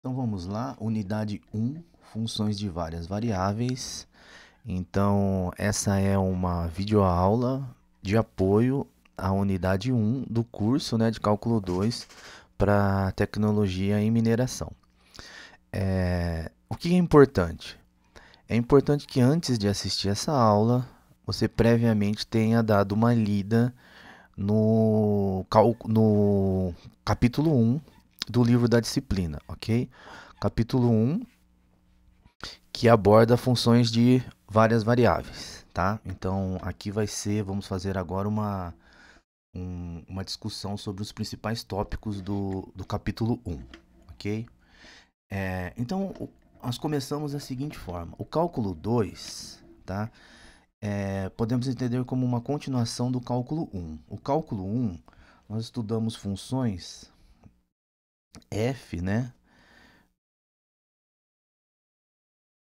Então vamos lá, unidade 1, funções de várias variáveis. Então essa é uma videoaula de apoio à unidade 1 do curso né, de cálculo 2 para tecnologia em mineração. É, o que é importante? É importante que antes de assistir essa aula, você previamente tenha dado uma lida no, no capítulo 1 do livro da disciplina, ok? Capítulo 1, que aborda funções de várias variáveis, tá? Então aqui vai ser, vamos fazer agora uma, um, uma discussão sobre os principais tópicos do, do capítulo 1, ok? É, então nós começamos da seguinte forma: o cálculo 2, tá? É, podemos entender como uma continuação do cálculo 1. O cálculo 1, nós estudamos funções f, né,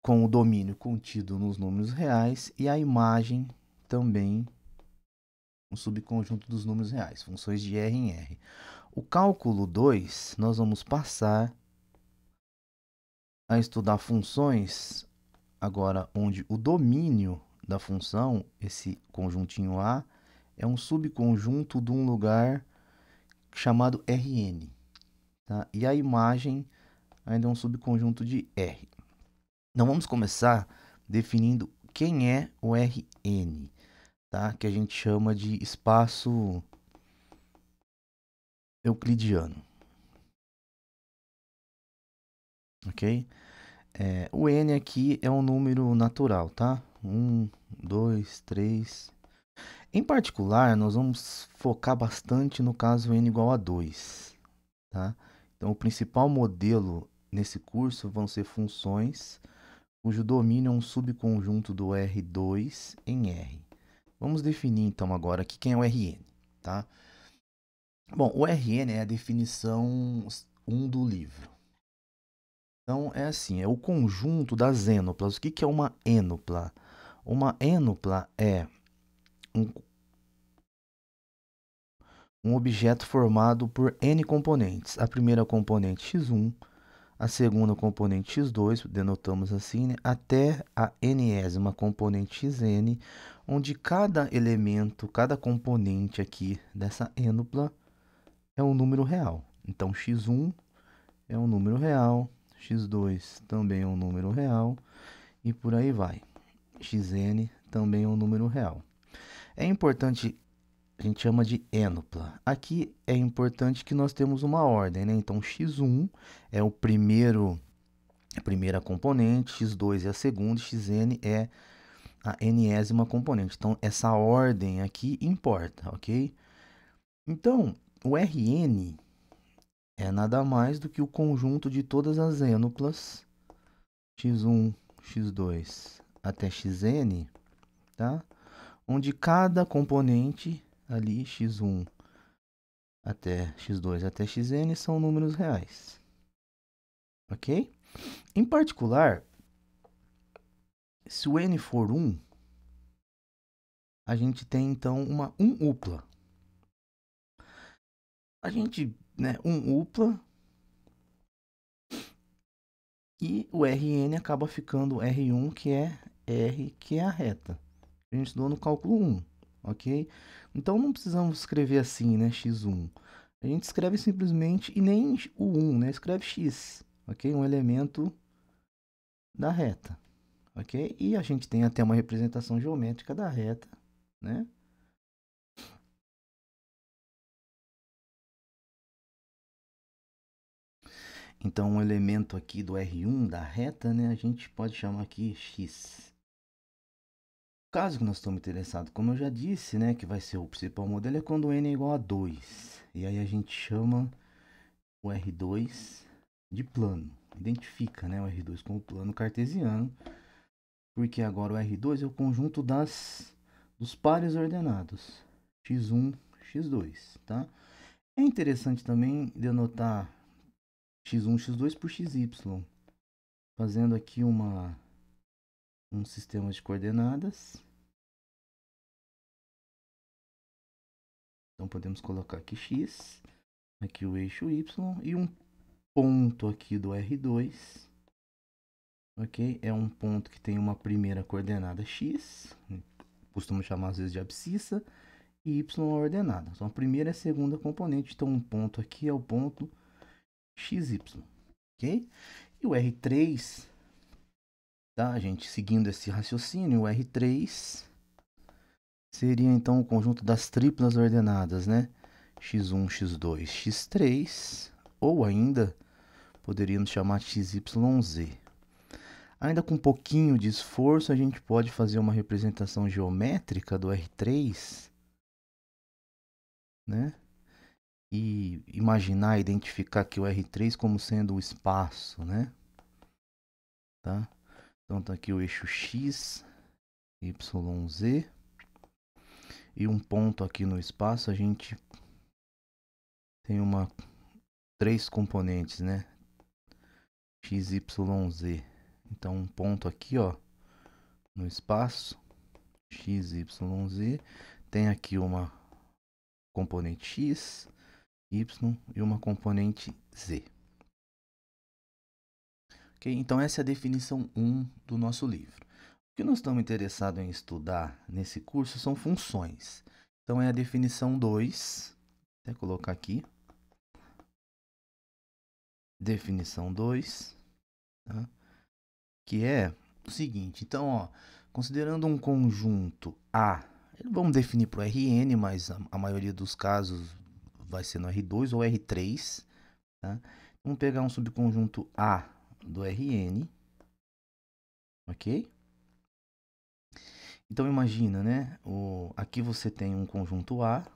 com o domínio contido nos números reais e a imagem também um subconjunto dos números reais, funções de R em R. O cálculo 2, nós vamos passar a estudar funções, agora onde o domínio da função, esse conjuntinho A, é um subconjunto de um lugar chamado Rn tá? e a imagem ainda é um subconjunto de R. Então vamos começar definindo quem é o Rn, tá? que a gente chama de espaço euclidiano. Ok? É, o n aqui é um número natural, tá? 1, 2, 3. Em particular, nós vamos focar bastante no caso n igual a 2, tá? Então, o principal modelo nesse curso vão ser funções cujo domínio é um subconjunto do R2 em R. Vamos definir então agora aqui quem é o Rn, tá? Bom, o Rn é a definição 1 do livro. Então é assim, é o conjunto das ênoplas. O que, que é uma ênopla? Uma ênopla é um um objeto formado por n componentes. A primeira componente x1, a segunda componente x2, denotamos assim, né? até a nésima componente xn, onde cada elemento, cada componente aqui dessa ênupla é um número real. Então, x1 é um número real, x2 também é um número real, e por aí vai. xn também é um número real. É importante a gente chama de ênopla. Aqui é importante que nós temos uma ordem, né? Então, x1 é o primeiro, a primeira componente, x2 é a segunda, xn é a nésima componente. Então, essa ordem aqui importa, ok? Então, o Rn é nada mais do que o conjunto de todas as enuplas x1, x2 até xn, tá? Onde cada componente ali x1 até x2 até xn são números reais. Ok? Em particular, se o n for 1, a gente tem então uma 1 upla. A gente, né, 1 upla. E o Rn acaba ficando R1, que é R, que é a reta. A gente estudou no cálculo 1, ok? Então não precisamos escrever assim, né? x1. A gente escreve simplesmente e nem o 1, né? Escreve x, ok? Um elemento da reta, ok? E a gente tem até uma representação geométrica da reta, né? Então, um elemento aqui do R1 da reta, né? A gente pode chamar aqui x, caso que nós estamos interessados, como eu já disse, né, que vai ser o principal modelo, é quando n é igual a 2. E aí a gente chama o R2 de plano. Identifica né, o R2 como plano cartesiano, porque agora o R2 é o conjunto das, dos pares ordenados, x1, x2, tá? É interessante também denotar x1, x2 por xy, fazendo aqui uma um sistema de coordenadas. Então podemos colocar aqui x, aqui o eixo y e um ponto aqui do R2. Ok? É um ponto que tem uma primeira coordenada x, costumo chamar às vezes de abscissa, e y é ordenada. Então a primeira e a segunda componente, então um ponto aqui é o ponto xy. Ok? E o R3 Tá, gente? Seguindo esse raciocínio, o R3 seria então o conjunto das triplas ordenadas, né? x1, x2, x3, ou ainda poderíamos chamar z. Ainda com um pouquinho de esforço, a gente pode fazer uma representação geométrica do R3, né? E imaginar, identificar aqui o R3 como sendo o espaço, né? Tá? Então tá aqui o eixo X, y, z e um ponto aqui no espaço a gente tem uma três componentes, né? X, Y, Z. Então um ponto aqui, ó, no espaço X, Y, Z, tem aqui uma componente X, Y e uma componente Z. Okay? Então, essa é a definição 1 do nosso livro. O que nós estamos interessados em estudar nesse curso são funções. Então, é a definição 2. Vou até colocar aqui. Definição 2. Tá? Que é o seguinte. Então, ó, considerando um conjunto A, vamos definir para o Rn, mas a, a, maioria dos casos vai ser no R2 ou R3. Tá? Vamos pegar um subconjunto A do Rn, ok? Então imagina, né? O, aqui você tem um conjunto A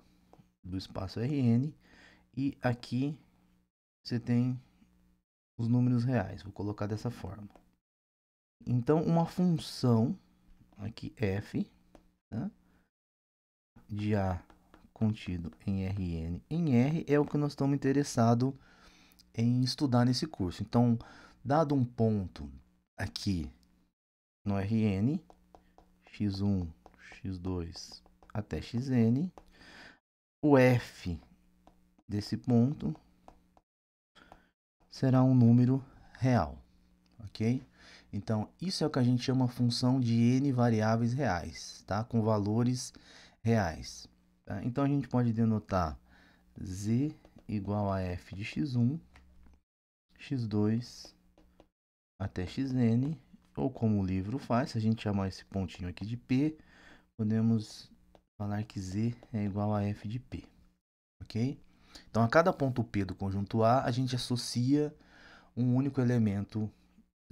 do espaço Rn e aqui você tem os números reais. Vou colocar dessa forma. Então uma função aqui f né? de A contido em Rn em R é o que nós estamos interessados em estudar nesse curso. Então, Dado um ponto aqui no Rn, x1, x2 até xn, o f desse ponto será um número real, ok? Então, isso é o que a gente chama função de n variáveis reais, tá? Com valores reais. Tá? Então, a gente pode denotar z igual a f de x1, x2 até xn, ou como o livro faz, se a gente chamar esse pontinho aqui de p, podemos falar que z é igual a f de p, ok? Então, a cada ponto p do conjunto A, a gente associa um único elemento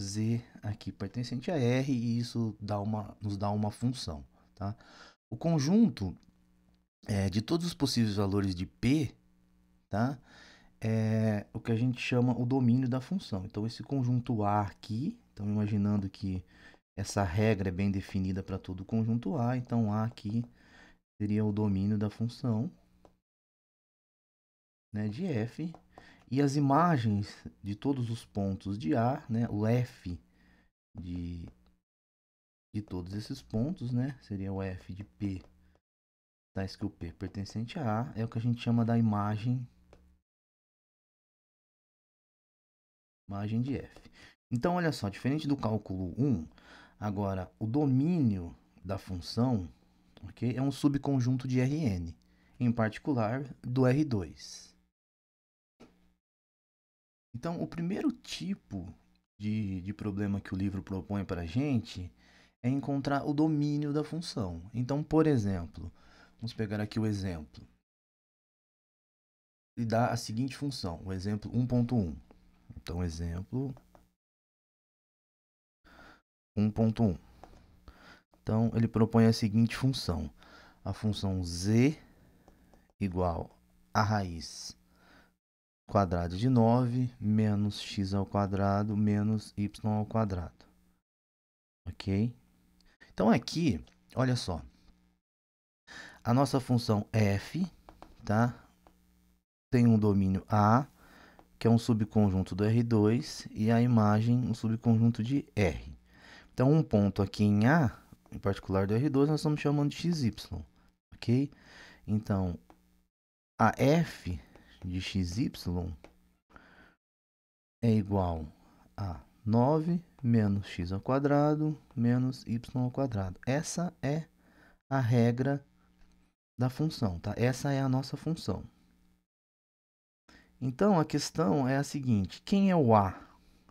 z aqui pertencente a R e isso dá uma, nos dá uma função. Tá? O conjunto é, de todos os possíveis valores de P tá? é o que a gente chama o domínio da função. Então, esse conjunto A aqui, então imaginando que essa regra é bem definida para todo o conjunto A, então A aqui seria o domínio da função né, de F. E as imagens de todos os pontos de A, né, o F de, de todos esses pontos, né, seria o F de P, tais que o P pertencente a A, é o que a gente chama da imagem margem de f. Então, olha só, diferente do cálculo 1, agora o domínio da função okay, é um subconjunto de Rn, em particular do R2. Então, o primeiro tipo de, de problema que o livro propõe para a gente é encontrar o domínio da função. Então, por exemplo, vamos pegar aqui o exemplo. E dá a seguinte função, o exemplo 1.1. Então, exemplo 1.1. Então, ele propõe a seguinte função. A função z igual a raiz quadrada de 9 menos x ao quadrado menos y ao quadrado. Ok? Então, aqui, olha só. A nossa função f tá? tem um domínio A que é um subconjunto do R2, e a imagem um subconjunto de R. Então, um ponto aqui em A, em particular do R2, nós estamos chamando de XY, ok? Então, a F de XY é igual a 9 menos x ao quadrado menos y ao quadrado. Essa é a regra da função, tá? Essa é a nossa função. Então a questão é a seguinte: quem é o A?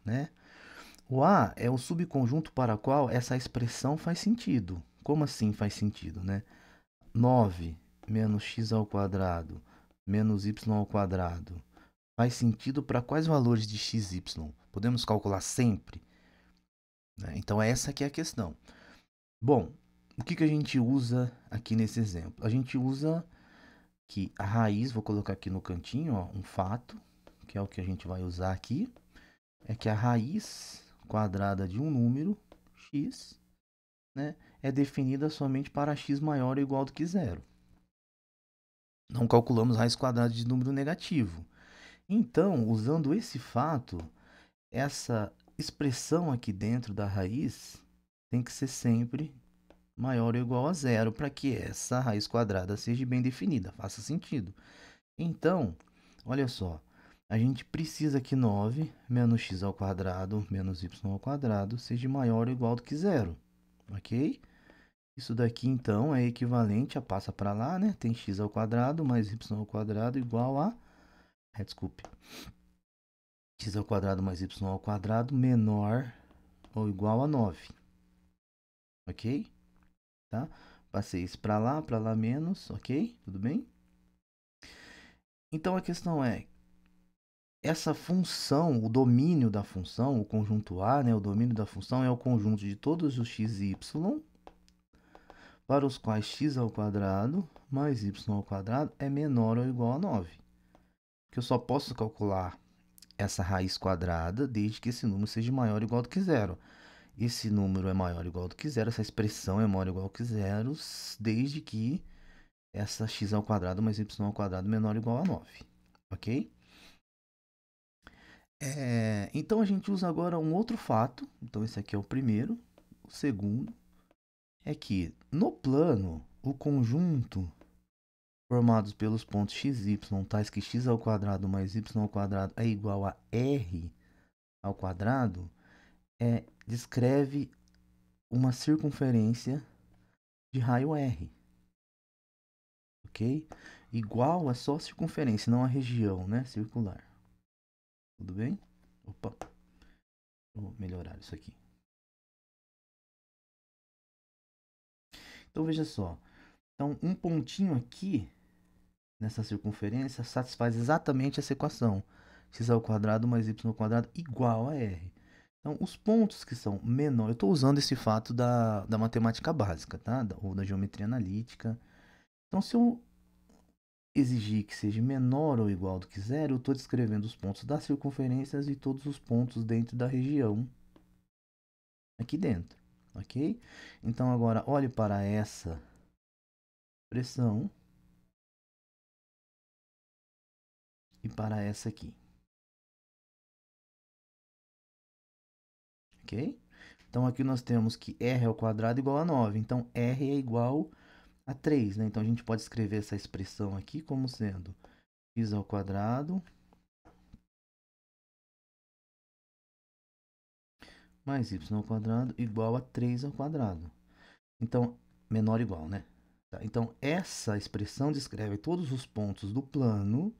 Né? O A é o subconjunto para o qual essa expressão faz sentido. Como assim faz sentido? Né? 9 menos x ao quadrado menos y ao quadrado faz sentido para quais valores de x, y? Podemos calcular sempre? Né? Então essa que é a questão. Bom, o que, que a gente usa aqui nesse exemplo? A gente usa que a raiz, vou colocar aqui no cantinho, ó, um fato, que é o que a gente vai usar aqui, é que a raiz quadrada de um número, x, né, é definida somente para x maior ou igual do que zero. Não calculamos raiz quadrada de número negativo. Então, usando esse fato, essa expressão aqui dentro da raiz tem que ser sempre maior ou igual a zero para que essa raiz quadrada seja bem definida, faça sentido. Então, olha só, a gente precisa que 9 menos x ao quadrado menos y ao quadrado seja maior ou igual do que zero, ok? Isso daqui, então, é equivalente a, passa para lá, né? Tem x ao quadrado mais y ao quadrado igual a, é, desculpe, x ao quadrado mais y ao quadrado menor ou igual a 9, ok? tá? Passei isso para lá, para lá menos, ok? Tudo bem? Então a questão é, essa função, o domínio da função, o conjunto A, né, o domínio da função é o conjunto de todos os x e y, para os quais x ao quadrado mais y ao quadrado é menor ou igual a 9. Porque eu só posso calcular essa raiz quadrada desde que esse número seja maior ou igual do que zero esse número é maior ou igual do que zero, essa expressão é maior ou igual que zero, desde que essa x ao quadrado mais y ao quadrado menor ou igual a 9, ok? É, então a gente usa agora um outro fato, então esse aqui é o primeiro, o segundo é que no plano o conjunto formados pelos pontos x, y, tais que x ao quadrado mais y ao quadrado é igual a r ao quadrado, é descreve uma circunferência de raio R. Ok? Igual a só a circunferência, não a região, né? Circular. Tudo bem? Opa. Vou melhorar isso aqui. Então veja só. Então um pontinho aqui nessa circunferência satisfaz exatamente essa equação. x ao quadrado mais y ao quadrado igual a r. Então, os pontos que são menor, eu estou usando esse fato da, da matemática básica, tá? Da, ou da geometria analítica. Então, se eu exigir que seja menor ou igual do que zero, eu estou descrevendo os pontos das circunferências e todos os pontos dentro da região aqui dentro, ok? Então, agora, olhe para essa pressão e para essa aqui. ok? Então aqui nós temos que r ao quadrado igual a 9, então r é igual a 3, né? Então a gente pode escrever essa expressão aqui como sendo x ao quadrado mais y ao quadrado igual a 3 ao quadrado. Então, menor ou igual, né? Tá? Então, essa expressão descreve todos os pontos do plano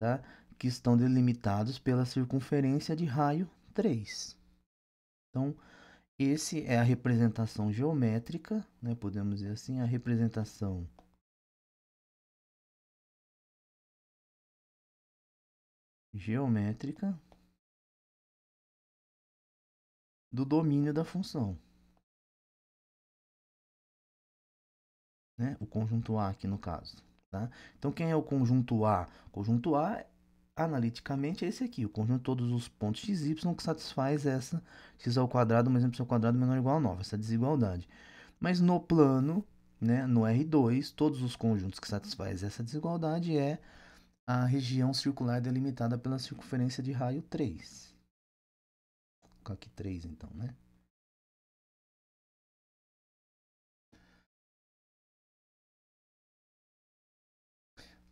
tá? que estão delimitados pela circunferência de raio 3. Então, esse é a representação geométrica, né? podemos dizer assim, a representação geométrica do domínio da função. Né? O conjunto A aqui no caso. Tá? Então, quem é o conjunto A? O conjunto A analiticamente é esse aqui, o conjunto de todos os pontos xy que satisfaz essa x ao quadrado mais y ao quadrado menor ou igual a 9, essa desigualdade. Mas no plano, né, no R2, todos os conjuntos que satisfaz essa desigualdade é a região circular delimitada pela circunferência de raio 3. Vou colocar aqui 3 então, né?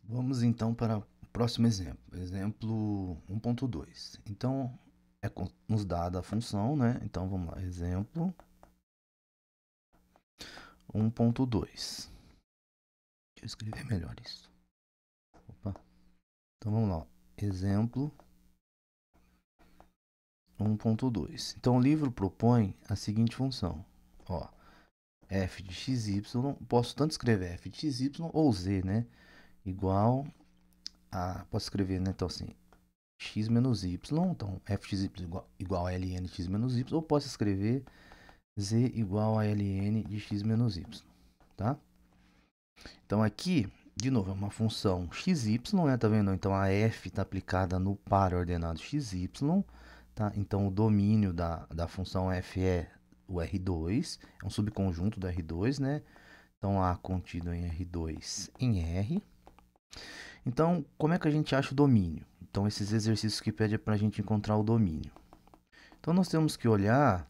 Vamos então para Próximo exemplo, exemplo 1.2. Então, é nos dada a função, né? Então, vamos lá, exemplo 1.2. Deixa eu escrever melhor isso. Opa. Então, vamos lá, exemplo 1.2. Então, o livro propõe a seguinte função, ó, f de xy, posso tanto escrever f de xy ou z, né? Igual ah, posso escrever, né? Então assim, x menos y, então fxy igual, igual a ln x menos y, ou posso escrever z igual a ln de x menos y, tá? Então aqui, de novo, é uma função xy, né? Tá vendo? Então a f está aplicada no par ordenado xy, tá? Então o domínio da, da função f é o R2, é um subconjunto do R2, né? Então A contido em R2 em R. Então, como é que a gente acha o domínio? Então, esses exercícios que pedem é para a gente encontrar o domínio. Então, nós temos que olhar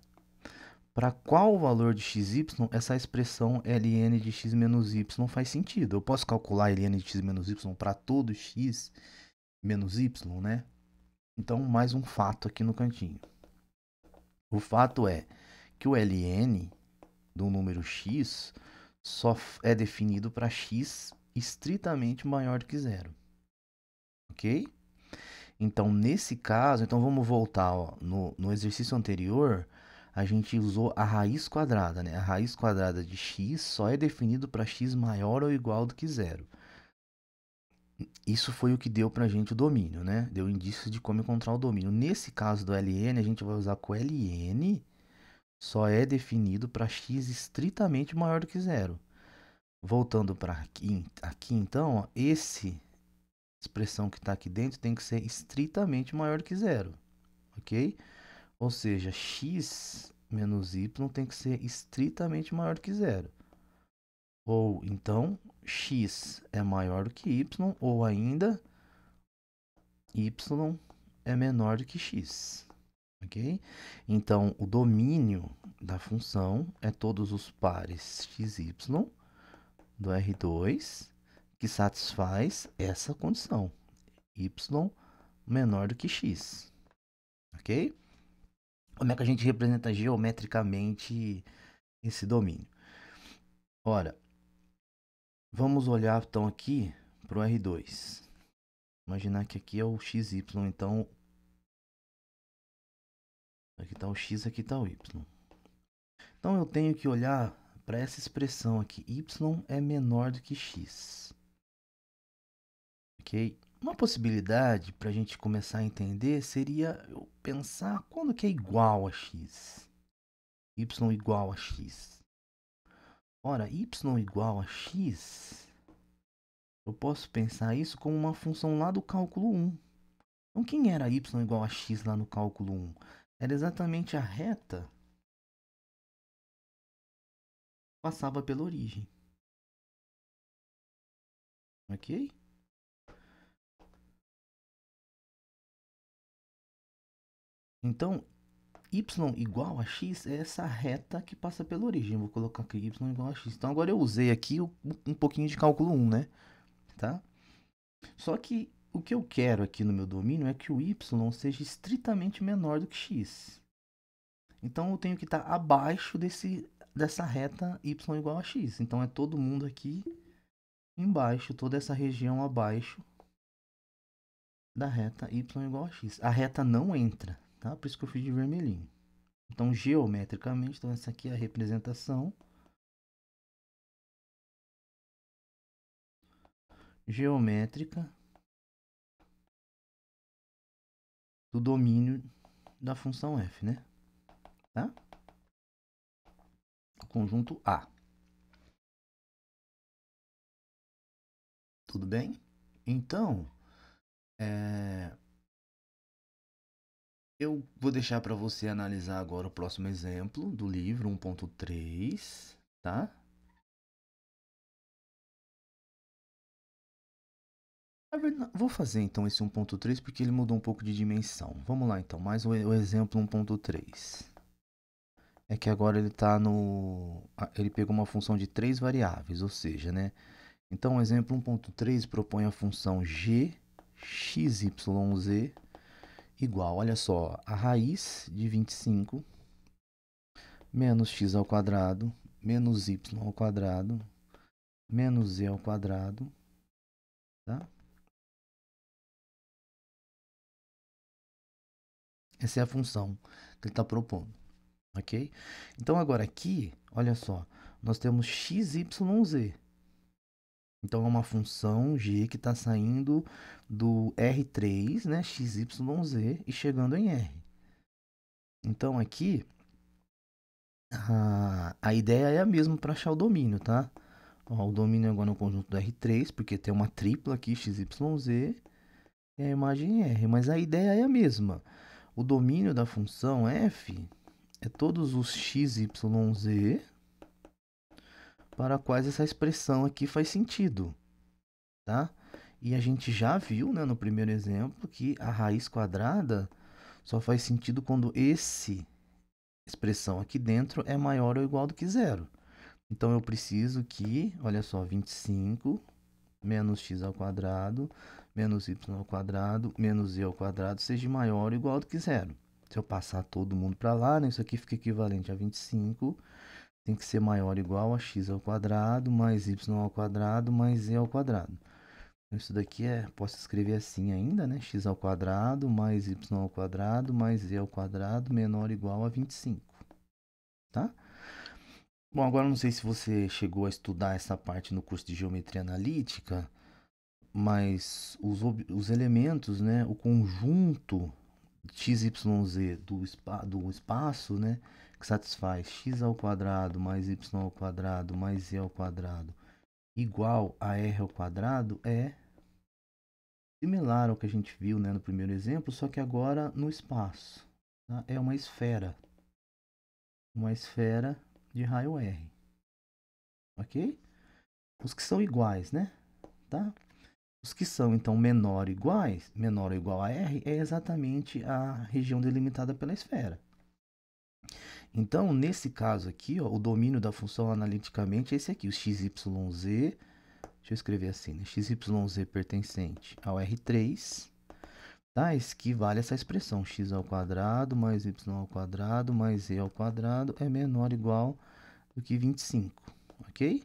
para qual valor de xy essa expressão ln de x menos y faz sentido. Eu posso calcular ln de x menos y para todo x menos y, né? Então, mais um fato aqui no cantinho. O fato é que o ln do número x só é definido para x estritamente maior que zero. Ok? Então, nesse caso, então vamos voltar ó, no, no exercício anterior, a gente usou a raiz quadrada, né? A raiz quadrada de x só é definido para x maior ou igual do que zero. Isso foi o que deu para a gente o domínio, né? Deu indícios de como encontrar o domínio. Nesse caso do ln, a gente vai usar que o ln só é definido para x estritamente maior do que zero. Voltando para aqui, aqui então, ó, esse expressão que está aqui dentro tem que ser estritamente maior que zero, ok? Ou seja, x menos y tem que ser estritamente maior que zero. Ou então, x é maior do que y, ou ainda, y é menor do que x. Ok? Então, o domínio da função é todos os pares x, y do R2 que satisfaz essa condição, y menor do que x, ok? Como é que a gente representa geometricamente esse domínio? Ora, vamos olhar então aqui para o R2. Imaginar que aqui é o XY, então aqui está o X, aqui está o Y. Então eu tenho que olhar para essa expressão aqui, y é menor do que x. Ok? Uma possibilidade para a gente começar a entender seria eu pensar quando que é igual a x. y igual a x. Ora, y igual a x, eu posso pensar isso como uma função lá do cálculo 1. Então, quem era y igual a x lá no cálculo 1? Era exatamente a reta passava pela origem. Ok? Então, y igual a x é essa reta que passa pela origem. vou colocar aqui y igual a x. Então, agora eu usei aqui um pouquinho de cálculo 1, né? Tá? Só que o que eu quero aqui no meu domínio é que o y seja estritamente menor do que x. Então, eu tenho que estar abaixo desse dessa reta y igual a x. Então é todo mundo aqui embaixo, toda essa região abaixo da reta y igual a x. A reta não entra, tá? Por isso que eu fiz de vermelhinho. Então, geometricamente, então essa aqui é a representação geométrica do domínio da função f, né? Tá? conjunto A. Tudo bem? Então, é... eu vou deixar para você analisar agora o próximo exemplo do livro 1.3, tá? Vou fazer então esse 1.3 porque ele mudou um pouco de dimensão. Vamos lá então, mais o exemplo 1.3 é que agora ele está no. Ele pegou uma função de três variáveis, ou seja, né? Então, o exemplo 1.3 propõe a função g x, y, z igual, olha só, a raiz de 25 menos x ao quadrado menos y ao quadrado menos z ao quadrado, tá? Essa é a função que ele está propondo ok? Então agora aqui, olha só, nós temos x, y, z. Então é uma função g que está saindo do R3, né, x, y, z, e chegando em R. Então aqui, a, a ideia é a mesma para achar o domínio, tá? Ó, o domínio agora no é conjunto do R3, porque tem uma tripla aqui, x, y, z, e a imagem é R. Mas a ideia é a mesma. O domínio da função f é todos os x, y, z para quais essa expressão aqui faz sentido, tá? E a gente já viu, né, no primeiro exemplo, que a raiz quadrada só faz sentido quando esse expressão aqui dentro é maior ou igual do que zero. Então eu preciso que, olha só, 25 menos x ao quadrado menos y ao quadrado menos z ao quadrado seja maior ou igual do que zero. Se eu passar todo mundo para lá, né, isso aqui fica equivalente a 25. Tem que ser maior ou igual a x ao quadrado mais y ao quadrado mais z ao quadrado. Então, isso daqui é, posso escrever assim ainda, né? x ao quadrado mais y ao quadrado mais z ao quadrado menor ou igual a 25, tá? Bom, agora não sei se você chegou a estudar essa parte no curso de geometria analítica, mas os, os elementos, né, o conjunto XYZ do, spa, do espaço, né? Que satisfaz x ao quadrado mais y ao quadrado mais z ao quadrado igual a r ao quadrado é similar ao que a gente viu né, no primeiro exemplo, só que agora no espaço. Tá? É uma esfera. Uma esfera de raio R. Ok? Os que são iguais, né? Tá? Os que são então menor ou iguais, menor ou igual a R, é exatamente a região delimitada pela esfera. Então, nesse caso aqui, ó, o domínio da função analiticamente é esse aqui, o xyz, deixa eu escrever assim, né? xyz pertencente ao R3, tá? Esse que vale essa expressão x ao quadrado mais y ao quadrado mais e ao quadrado é menor ou igual do que 25, ok?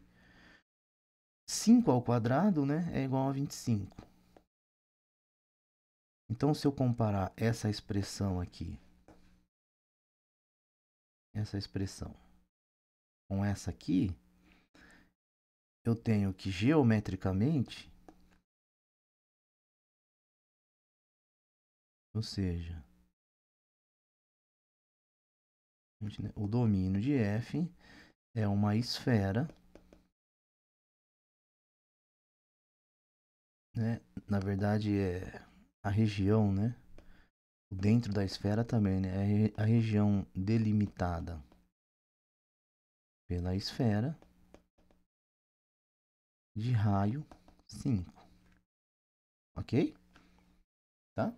5 ao quadrado né, é igual a 25. Então, se eu comparar essa expressão aqui, essa expressão, com essa aqui, eu tenho que geometricamente, ou seja, o domínio de F é uma esfera né? Na verdade é a região, né? Dentro da esfera também, né? É a região delimitada pela esfera de raio 5. Ok? Tá?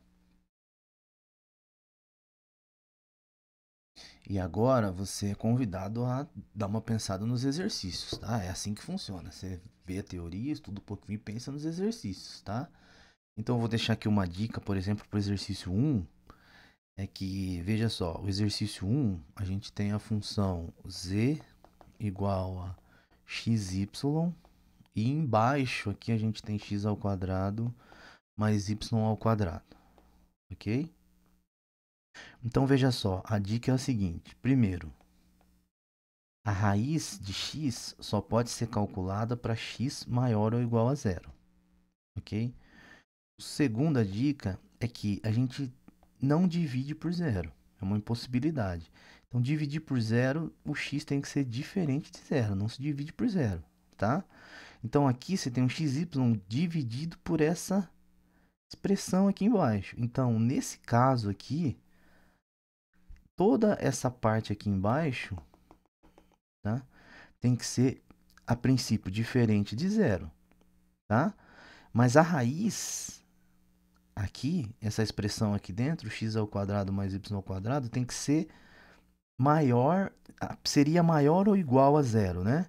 E agora você é convidado a dar uma pensada nos exercícios, tá? É assim que funciona. Você vê a teoria, estuda um pouquinho e pensa nos exercícios, tá? Então eu vou deixar aqui uma dica, por exemplo, para o exercício 1, é que, veja só, o exercício 1, a gente tem a função z igual a xy, e embaixo aqui a gente tem x ao quadrado mais y ao quadrado, ok? Então veja só, a dica é a seguinte, primeiro, a raiz de x só pode ser calculada para x maior ou igual a zero. Ok? Segunda dica é que a gente não divide por zero. É uma impossibilidade. Então, dividir por zero, o x tem que ser diferente de zero. Não se divide por zero, tá? Então, aqui você tem um xy dividido por essa expressão aqui embaixo. Então, nesse caso aqui, toda essa parte aqui embaixo tá? Tem que ser, a princípio, diferente de zero, tá? Mas a raiz aqui, essa expressão aqui dentro, x ao quadrado mais y ao quadrado, tem que ser maior, seria maior ou igual a zero, né?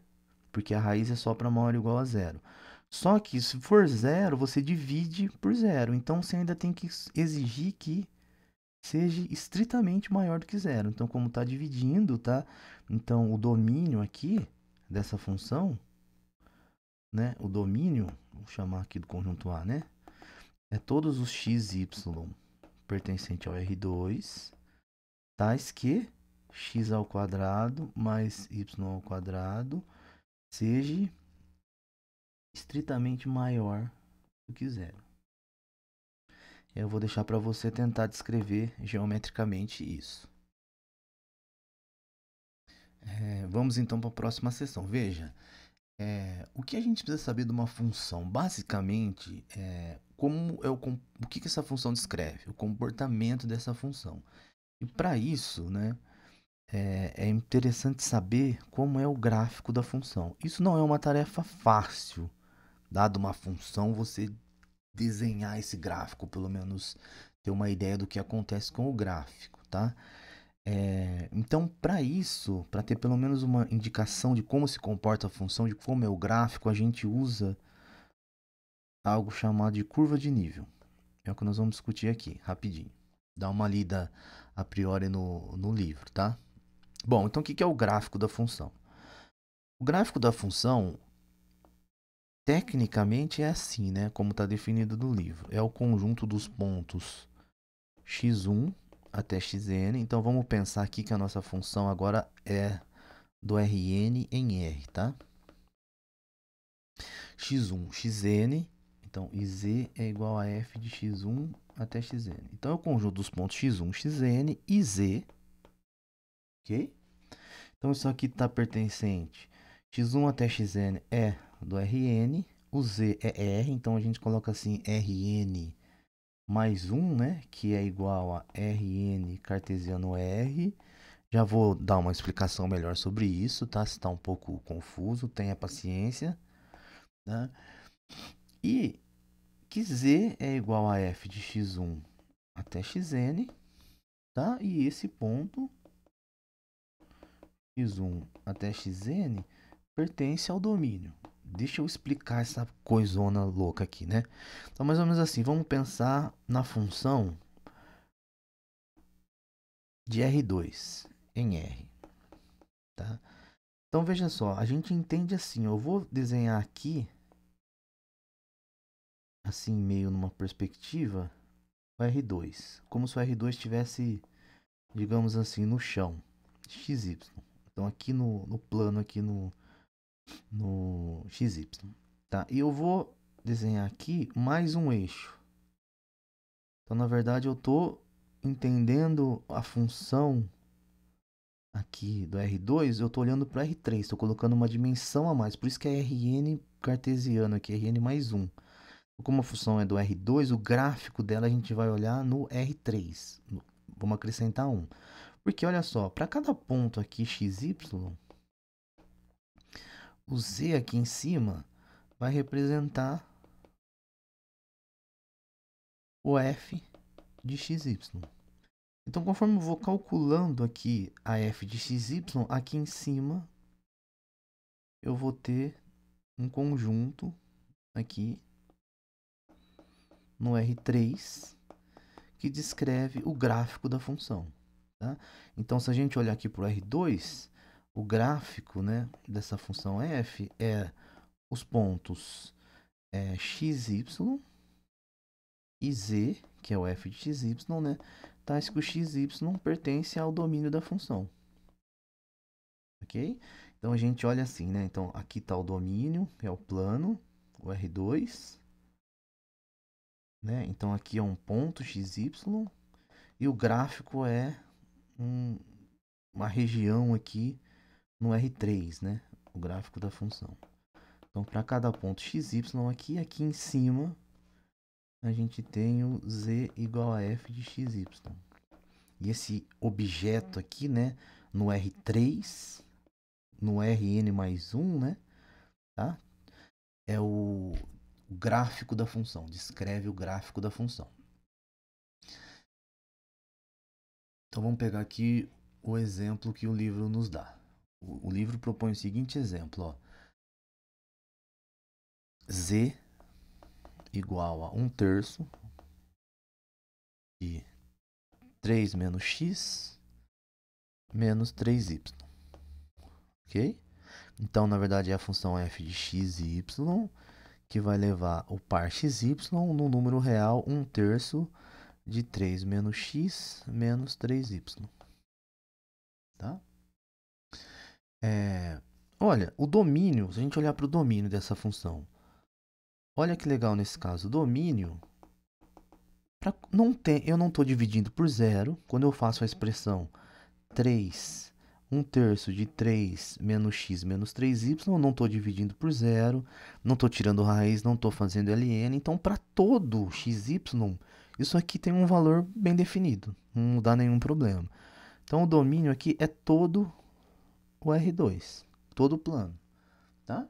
Porque a raiz é só para maior ou igual a zero. Só que se for zero, você divide por zero. Então você ainda tem que exigir que seja estritamente maior do que zero. Então, como está dividindo, tá? Então, o domínio aqui dessa função, né? O domínio, vou chamar aqui do conjunto A, né? É todos os x e y pertencente ao R2, tais que x ao quadrado mais y ao quadrado seja estritamente maior do que zero. Eu vou deixar para você tentar descrever geometricamente isso. É, vamos então para a próxima sessão. Veja, é, o que a gente precisa saber de uma função? Basicamente, é, como é o, o que, que essa função descreve? O comportamento dessa função. E para isso, né, é, é interessante saber como é o gráfico da função. Isso não é uma tarefa fácil. Dado uma função, você desenhar esse gráfico, pelo menos ter uma ideia do que acontece com o gráfico, tá? É, então, para isso, para ter pelo menos uma indicação de como se comporta a função, de como é o gráfico, a gente usa algo chamado de curva de nível. É o que nós vamos discutir aqui, rapidinho. Dá uma lida a priori no, no livro, tá? Bom, então o que é o gráfico da função? O gráfico da função Tecnicamente é assim, né? Como está definido no livro. É o conjunto dos pontos x1 até xn. Então vamos pensar aqui que a nossa função agora é do Rn em R, tá? x1, xn. Então iz é igual a f de x1 até xn. Então é o conjunto dos pontos x1, xn e z. Ok? Então isso aqui está pertencente. x1 até xn é do Rn, o Z é R, então a gente coloca assim Rn mais 1, né, que é igual a Rn cartesiano R. Já vou dar uma explicação melhor sobre isso, tá? Se está um pouco confuso, tenha paciência. Né? E que Z é igual a F de x1 até xn, tá? E esse ponto x1 até xn pertence ao domínio. Deixa eu explicar essa coisona louca aqui, né? Então, mais ou menos assim, vamos pensar na função de R2 em R, tá? Então, veja só, a gente entende assim, eu vou desenhar aqui, assim, meio numa perspectiva, o R2, como se o R2 estivesse, digamos assim, no chão, XY. Então, aqui no, no plano, aqui no no XY, tá? E eu vou desenhar aqui mais um eixo. Então, na verdade, eu estou entendendo a função aqui do R2, eu estou olhando para R3, estou colocando uma dimensão a mais. Por isso que é Rn cartesiano aqui, Rn mais 1. Como a função é do R2, o gráfico dela a gente vai olhar no R3. Vamos acrescentar 1. Porque, olha só, para cada ponto aqui, x, y, o Z aqui em cima vai representar o f de xy. Então, conforme eu vou calculando aqui a f de xy, aqui em cima eu vou ter um conjunto aqui no R3 que descreve o gráfico da função. Tá? Então, se a gente olhar aqui para o R2, o gráfico né, dessa função f é os pontos é, x, y e z, que é o f de x, y, né, tais que o x, y pertence ao domínio da função. Ok? Então a gente olha assim, né? Então aqui está o domínio, que é o plano, o R2. Né? Então aqui é um ponto XY e o gráfico é um, uma região aqui no R3, né? O gráfico da função. Então, para cada ponto xy aqui, aqui em cima, a gente tem o z igual a f de xy. E esse objeto aqui, né? No R3, no Rn mais 1, né? Tá? É o gráfico da função. Descreve o gráfico da função. Então, vamos pegar aqui o exemplo que o livro nos dá o livro propõe o seguinte exemplo: ó. Z igual a 1 terço de 3 menos x menos 3y. Ok? Então, na verdade, é a função f de x e y que vai levar o par xy no número real 1 terço de 3 menos x menos 3y. Tá? É, olha, o domínio, se a gente olhar para o domínio dessa função, olha que legal nesse caso, domínio, pra, não tem, eu não estou dividindo por zero, quando eu faço a expressão 3, 1 terço de 3 menos x menos 3y, eu não estou dividindo por zero, não estou tirando raiz, não estou fazendo ln, então para todo xy, isso aqui tem um valor bem definido, não dá nenhum problema. Então o domínio aqui é todo o R2, todo plano, tá?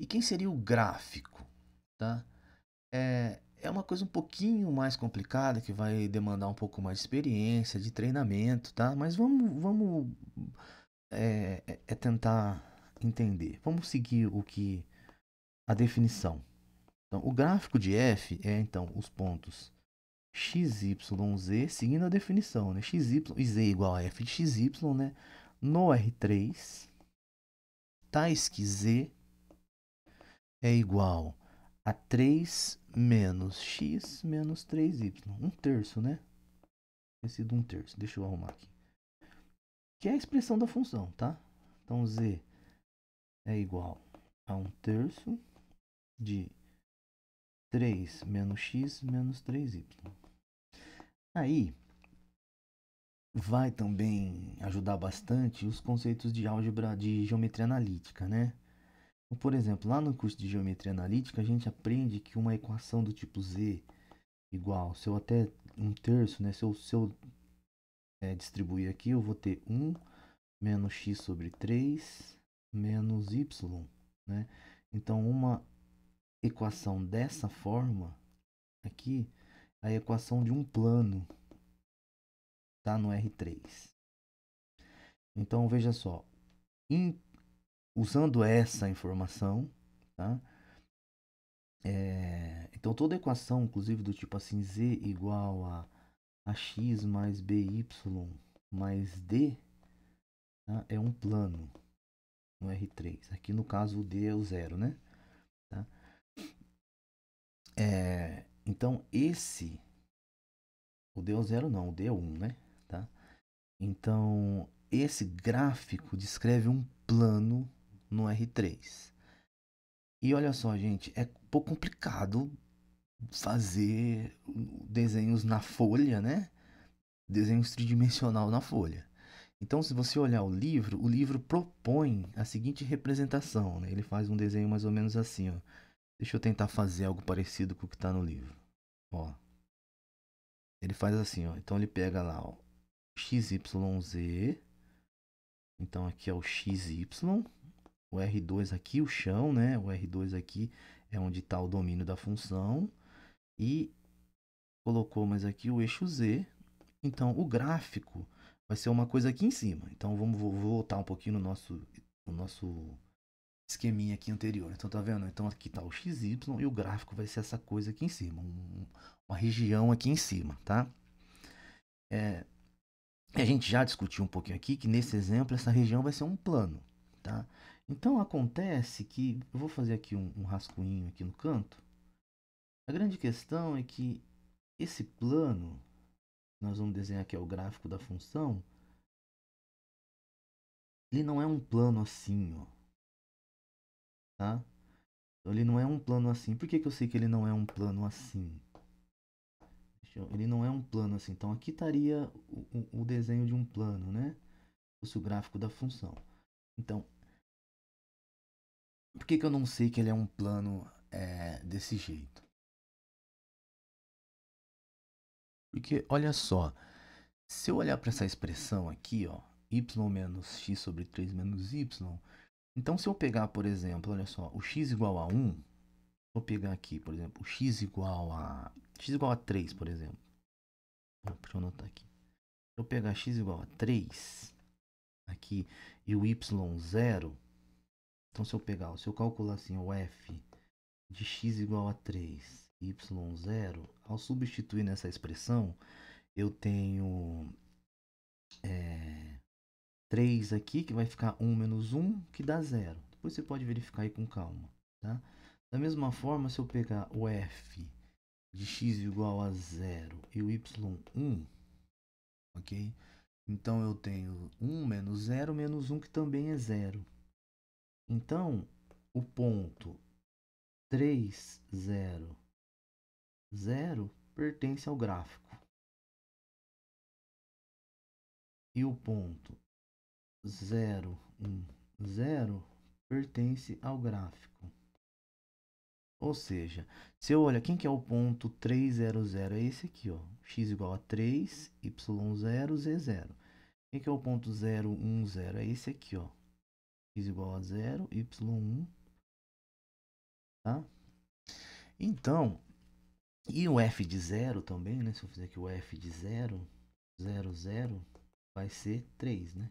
E quem seria o gráfico, tá? É, é uma coisa um pouquinho mais complicada que vai demandar um pouco mais de experiência, de treinamento, tá? Mas vamos, vamos é, é, é tentar entender. Vamos seguir o que a definição. Então, o gráfico de f é então os pontos XYZ, seguindo a definição, né? XY, Z igual a F de XY, né? No R3, tais que Z é igual a 3 menos X menos 3Y. Um terço, né? Tem sido um terço. Deixa eu arrumar aqui. Que é a expressão da função, tá? Então, Z é igual a um terço de 3 menos x menos 3y. Aí vai também ajudar bastante os conceitos de álgebra de geometria analítica, né? Então, por exemplo, lá no curso de geometria analítica, a gente aprende que uma equação do tipo z igual, se eu até um terço, né? Se eu, se eu é, distribuir aqui, eu vou ter 1 menos x sobre 3 menos y, né? Então, uma equação dessa forma aqui a equação de um plano tá no R3. Então veja só, usando essa informação, tá? É, então toda equação, inclusive do tipo assim z igual a, a x mais by mais d, tá? é um plano no R3. Aqui no caso o d é o zero, né? Tá? É, então, esse, o D0 não, o D1, né? Tá? Então, esse gráfico descreve um plano no R3. E olha só, gente, é um pouco complicado fazer desenhos na folha, né? Desenhos tridimensional na folha. Então, se você olhar o livro, o livro propõe a seguinte representação. Né? Ele faz um desenho mais ou menos assim, ó Deixa eu tentar fazer algo parecido com o que está no livro. Ó. Ele faz assim, ó. Então ele pega lá, ó, XYZ. Então aqui é o XY, o R2 aqui, o chão, né? O R2 aqui é onde está o domínio da função. E colocou mais aqui o eixo Z. Então o gráfico vai ser uma coisa aqui em cima. Então vamos vou voltar um pouquinho no nosso, no nosso esqueminha aqui anterior. Então tá vendo? Então aqui tá o XY e o gráfico vai ser essa coisa aqui em cima, um, uma região aqui em cima, tá? É, a gente já discutiu um pouquinho aqui que nesse exemplo essa região vai ser um plano, tá? Então acontece que eu vou fazer aqui um, um rascunho aqui no canto. A grande questão é que esse plano, nós vamos desenhar aqui é o gráfico da função, ele não é um plano assim, ó tá? Então, ele não é um plano assim. Por que, que eu sei que ele não é um plano assim? Eu... Ele não é um plano assim. Então aqui estaria o, o desenho de um plano, né? Fosse o gráfico da função. Então, por que, que eu não sei que ele é um plano é, desse jeito? Porque olha só, se eu olhar para essa expressão aqui, ó, y menos x sobre 3 menos y, então, se eu pegar, por exemplo, olha só, o x igual a 1, vou pegar aqui, por exemplo, o x igual a x igual a 3, por exemplo. Deixa eu anotar aqui. Se eu pegar x igual a 3, aqui, e o y 0, então se eu pegar, se eu calcular assim o f de x igual a 3, y 0, ao substituir nessa expressão, eu tenho... É, 3 aqui, que vai ficar 1 menos 1, que dá 0. Depois você pode verificar aí com calma, tá? Da mesma forma, se eu pegar o f de x igual a 0 e o y1, ok? Então, eu tenho 1 menos 0 menos 1, que também é 0. Então, o ponto 3, 0, 0 pertence ao gráfico. E o ponto 0, 1, 0 pertence ao gráfico. Ou seja, se eu olhar quem que é o ponto 3, 0, 0? é esse aqui, ó, x igual a 3, y0, z0. Quem que é o ponto 0, 1, 0? É esse aqui, ó, x igual a 0, y1, tá? Então, e o f de 0 também, né? Se eu fizer aqui o f de 0, 0, 0, vai ser 3, né?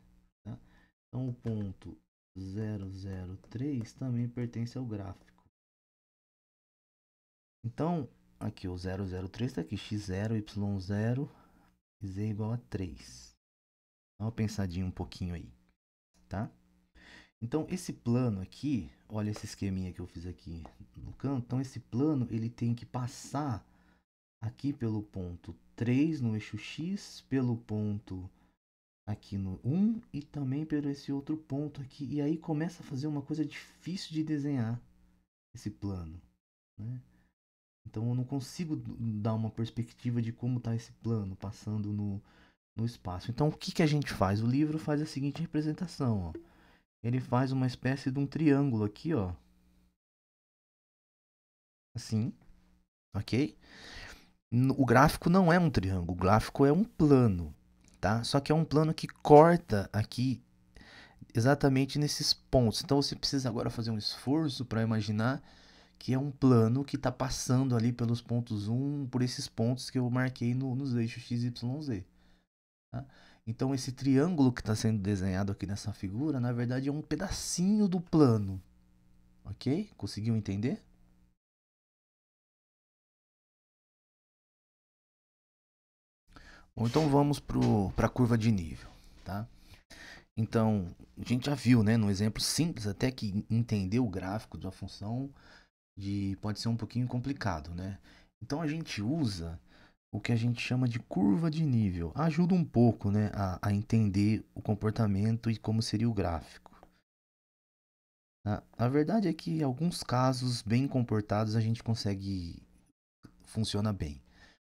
Então o ponto 003 também pertence ao gráfico. Então aqui o 003 está aqui, x0, y0, z é igual a 3. Dá uma pensadinha um pouquinho aí, tá? Então esse plano aqui, olha esse esqueminha que eu fiz aqui no canto. Então esse plano ele tem que passar aqui pelo ponto 3 no eixo x, pelo ponto aqui no 1 e também pelo esse outro ponto aqui. E aí começa a fazer uma coisa difícil de desenhar esse plano. Né? Então eu não consigo dar uma perspectiva de como está esse plano passando no, no espaço. Então o que, que a gente faz? O livro faz a seguinte representação. Ó. Ele faz uma espécie de um triângulo aqui, ó. Assim, ok? O gráfico não é um triângulo, o gráfico é um plano tá? Só que é um plano que corta aqui exatamente nesses pontos. Então você precisa agora fazer um esforço para imaginar que é um plano que está passando ali pelos pontos 1, por esses pontos que eu marquei no, nos eixos x, y, z. Tá? Então esse triângulo que está sendo desenhado aqui nessa figura, na verdade é um pedacinho do plano. Ok? Conseguiu entender? Bom, então vamos para a curva de nível, tá? Então, a gente já viu, né, num exemplo simples, até que entender o gráfico de uma função de, pode ser um pouquinho complicado, né? Então, a gente usa o que a gente chama de curva de nível. Ajuda um pouco, né, a, a entender o comportamento e como seria o gráfico. A, a verdade é que alguns casos bem comportados a gente consegue, funciona bem.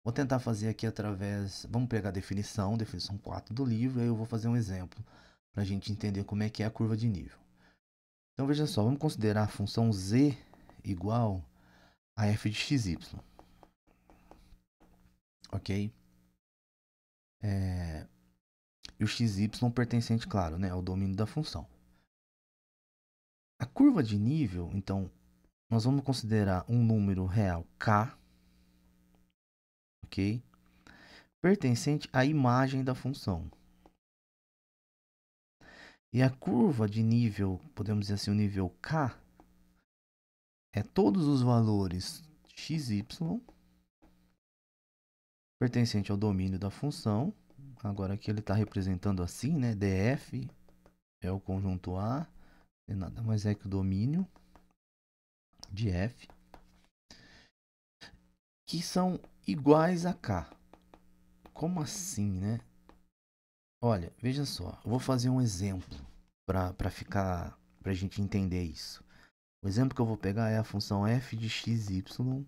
Vou tentar fazer aqui através. Vamos pegar a definição, definição 4 do livro, e aí eu vou fazer um exemplo para a gente entender como é que é a curva de nível. Então veja só, vamos considerar a função z igual a f de xy. Ok? É... E o xy pertencente, claro, né, ao domínio da função. A curva de nível, então, nós vamos considerar um número real k ok, pertencente à imagem da função. E a curva de nível, podemos dizer assim, o nível K, é todos os valores x, y pertencente ao domínio da função. Agora aqui ele está representando assim, né? df é o conjunto A, é nada mais é que o domínio de f, que são iguais a K. Como assim, né? Olha, veja só, eu vou fazer um exemplo para ficar para a gente entender isso. O exemplo que eu vou pegar é a função f de y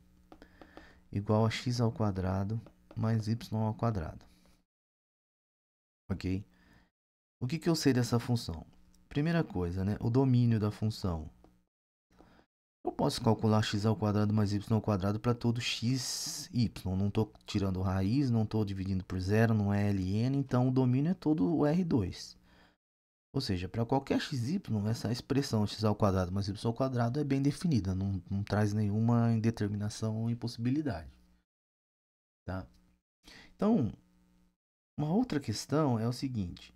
igual a x ao quadrado mais y ao quadrado. OK? O que que eu sei dessa função? Primeira coisa, né? O domínio da função eu posso calcular x ao quadrado mais y ao quadrado para todo x, y. Não estou tirando raiz, não estou dividindo por zero, não é ln, então o domínio é todo o R2. Ou seja, para qualquer xy, essa expressão x ao quadrado mais y ao quadrado é bem definida, não, não traz nenhuma indeterminação ou impossibilidade. Tá? Então, uma outra questão é o seguinte.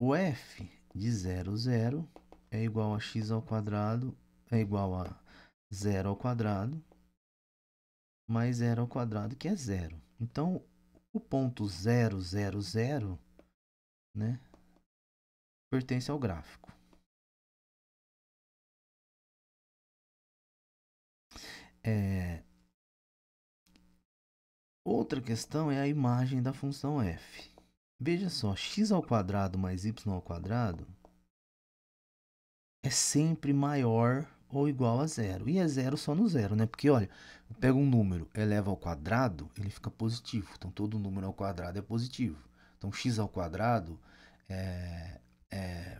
O f de 0, 0 é igual a x ao quadrado é igual a zero ao quadrado mais zero ao quadrado, que é zero. Então, o ponto zero, zero, zero, né, pertence ao gráfico. É... Outra questão é a imagem da função f. Veja só, x ao quadrado mais y ao quadrado é sempre maior ou igual a zero. E é zero só no zero, né? Porque, olha, pego um número, eleva ao quadrado, ele fica positivo. Então, todo número ao quadrado é positivo. Então, x ao quadrado é, é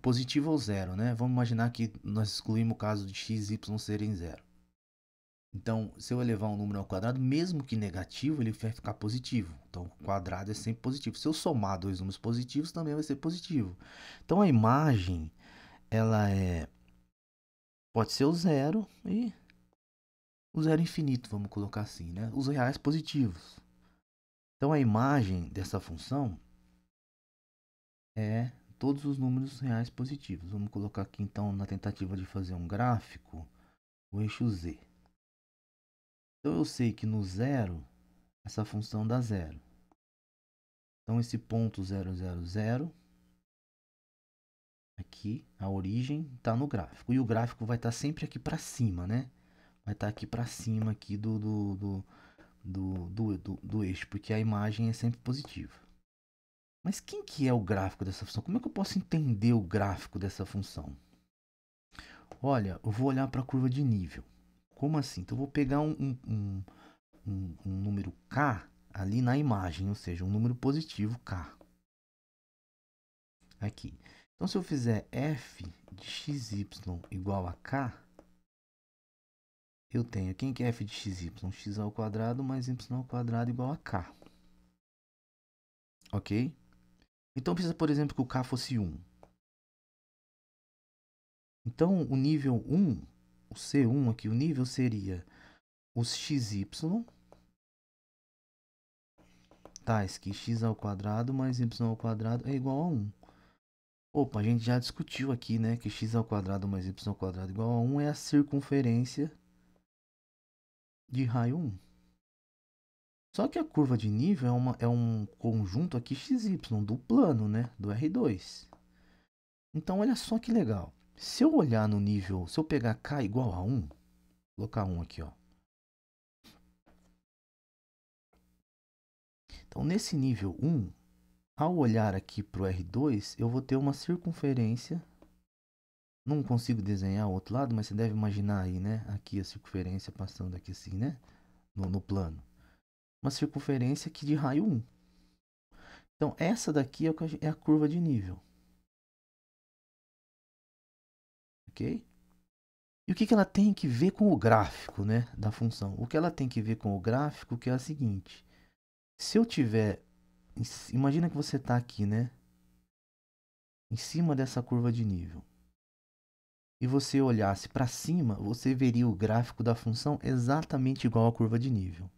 positivo ou zero, né? Vamos imaginar que nós excluímos o caso de x e y serem zero. Então, se eu elevar um número ao quadrado, mesmo que negativo, ele vai ficar positivo. Então, o quadrado é sempre positivo. Se eu somar dois números positivos, também vai ser positivo. Então, a imagem ela é Pode ser o zero e o zero infinito, vamos colocar assim, né? Os reais positivos. Então a imagem dessa função é todos os números reais positivos. Vamos colocar aqui então na tentativa de fazer um gráfico o eixo z. Então eu sei que no zero essa função dá zero. Então esse ponto zero zero zero Aqui a origem está no gráfico. E o gráfico vai estar tá sempre aqui para cima, né? Vai estar tá aqui para cima aqui do, do, do, do, do, do, do eixo, porque a imagem é sempre positiva. Mas quem que é o gráfico dessa função? Como é que eu posso entender o gráfico dessa função? Olha, eu vou olhar para a curva de nível. Como assim? Então eu vou pegar um, um, um, um número K ali na imagem, ou seja, um número positivo K. Aqui. Então, se eu fizer f de xy igual a k, eu tenho quem que é f de xy? x ao quadrado mais y ao quadrado igual a k. Ok? Então, precisa, por exemplo, que o k fosse 1. Então, o nível 1, o C1 aqui, o nível seria os xy tais tá, que x ao quadrado mais y ao quadrado é igual a 1. Opa, a gente já discutiu aqui, né, que x ao quadrado mais y ao quadrado igual a 1 é a circunferência de raio 1. Só que a curva de nível é, uma, é um conjunto aqui xy do plano, né, do R2. Então, olha só que legal. Se eu olhar no nível, se eu pegar k igual a 1, vou colocar 1 aqui, ó. Então, nesse nível 1, ao olhar aqui para o R2, eu vou ter uma circunferência. Não consigo desenhar o outro lado, mas você deve imaginar aí, né? Aqui a circunferência passando aqui assim, né? No, no plano. Uma circunferência aqui de raio 1. Então, essa daqui é, é a curva de nível. Ok? E o que, que ela tem que ver com o gráfico né, da função? O que ela tem que ver com o gráfico que é a seguinte. Se eu tiver Imagina que você está aqui, né? Em cima dessa curva de nível. E você olhasse para cima, você veria o gráfico da função exatamente igual à curva de nível.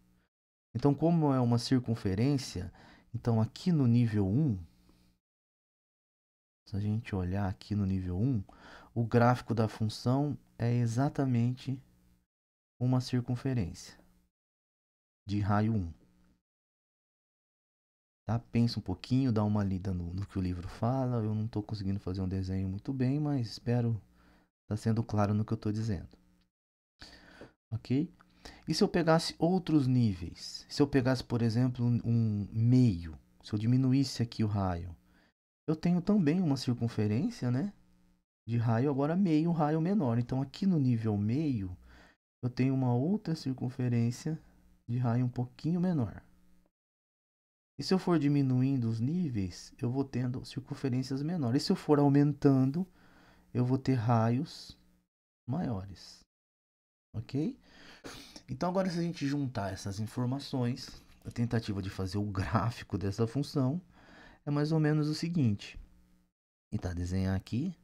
Então, como é uma circunferência, então aqui no nível 1, se a gente olhar aqui no nível 1, o gráfico da função é exatamente uma circunferência de raio 1. Tá? Pensa um pouquinho, dá uma lida no, no que o livro fala. Eu não estou conseguindo fazer um desenho muito bem, mas espero estar tá sendo claro no que eu estou dizendo. Ok? E se eu pegasse outros níveis? Se eu pegasse, por exemplo, um meio, se eu diminuísse aqui o raio, eu tenho também uma circunferência, né? De raio, agora meio, raio menor. Então, aqui no nível meio, eu tenho uma outra circunferência de raio um pouquinho menor. E se eu for diminuindo os níveis, eu vou tendo circunferências menores. E se eu for aumentando, eu vou ter raios maiores. Ok? Então, agora, se a gente juntar essas informações, a tentativa de fazer o gráfico dessa função é mais ou menos o seguinte. Tentar tá desenhar aqui.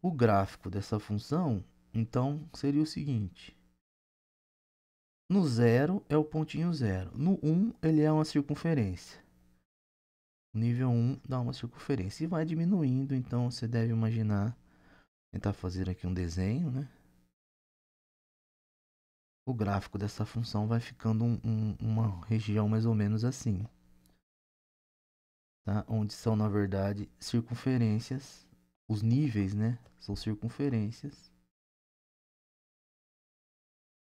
O gráfico dessa função, então, seria o seguinte. No zero é o pontinho zero. No 1, um, ele é uma circunferência. Nível 1 um dá uma circunferência. E vai diminuindo, então você deve imaginar. Tentar fazer aqui um desenho, né? O gráfico dessa função vai ficando um, um, uma região mais ou menos assim. Tá? Onde são, na verdade, circunferências. Os níveis, né? São circunferências.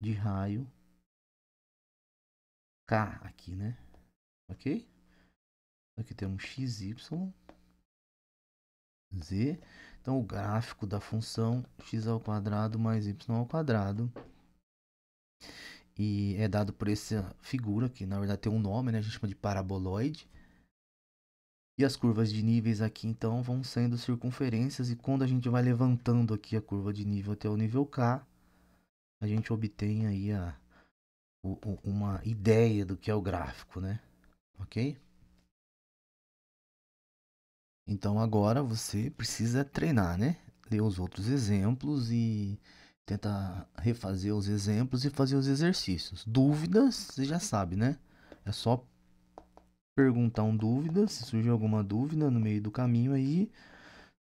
De raio K aqui, né? Ok? Aqui temos x, y, z. Então, o gráfico da função x ao quadrado mais y ao quadrado. E é dado por essa figura, que na verdade tem um nome, né? A gente chama de paraboloide. E as curvas de níveis aqui, então, vão sendo circunferências. E quando a gente vai levantando aqui a curva de nível até o nível K, a gente obtém aí a uma ideia do que é o gráfico, né? Ok? Então agora você precisa treinar, né? Ler os outros exemplos e tentar refazer os exemplos e fazer os exercícios. Dúvidas, você já sabe, né? É só perguntar um dúvida, se surgir alguma dúvida no meio do caminho aí,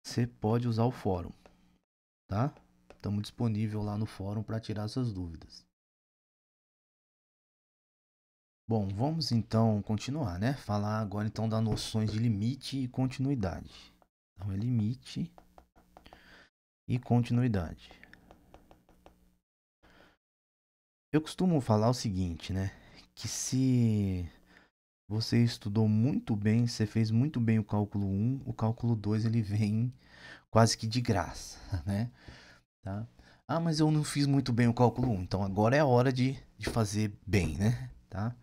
você pode usar o fórum, tá? Estamos disponível lá no fórum para tirar suas dúvidas. Bom, vamos então continuar, né? Falar agora então das noções de limite e continuidade. Então, é limite e continuidade. Eu costumo falar o seguinte, né? Que se você estudou muito bem, você fez muito bem o cálculo 1, o cálculo 2 ele vem quase que de graça, né? Tá? Ah, mas eu não fiz muito bem o cálculo 1, então agora é a hora de, de fazer bem, né? Tá?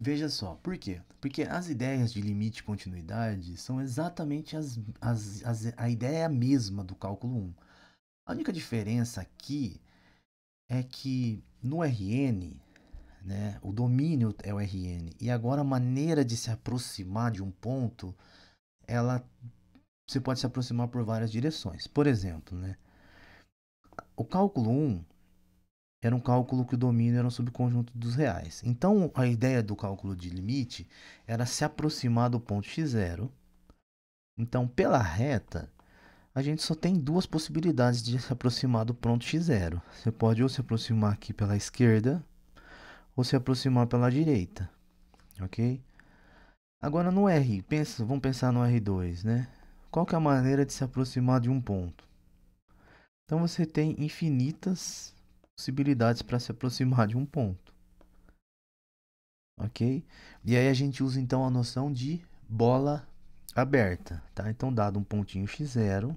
Veja só, por quê? Porque as ideias de limite e continuidade são exatamente as, as, as, a ideia mesma do cálculo 1. A única diferença aqui é que no RN, né, o domínio é o RN, e agora a maneira de se aproximar de um ponto, ela você pode se aproximar por várias direções. Por exemplo, né, o cálculo 1 era um cálculo que o domínio era um subconjunto dos reais. Então, a ideia do cálculo de limite era se aproximar do ponto x0. Então, pela reta, a gente só tem duas possibilidades de se aproximar do ponto x0. Você pode ou se aproximar aqui pela esquerda ou se aproximar pela direita, ok? Agora no R, pensa, vamos pensar no R2, né? Qual que é a maneira de se aproximar de um ponto? Então você tem infinitas possibilidades para se aproximar de um ponto. Ok? E aí a gente usa então a noção de bola aberta, tá? Então, dado um pontinho x0,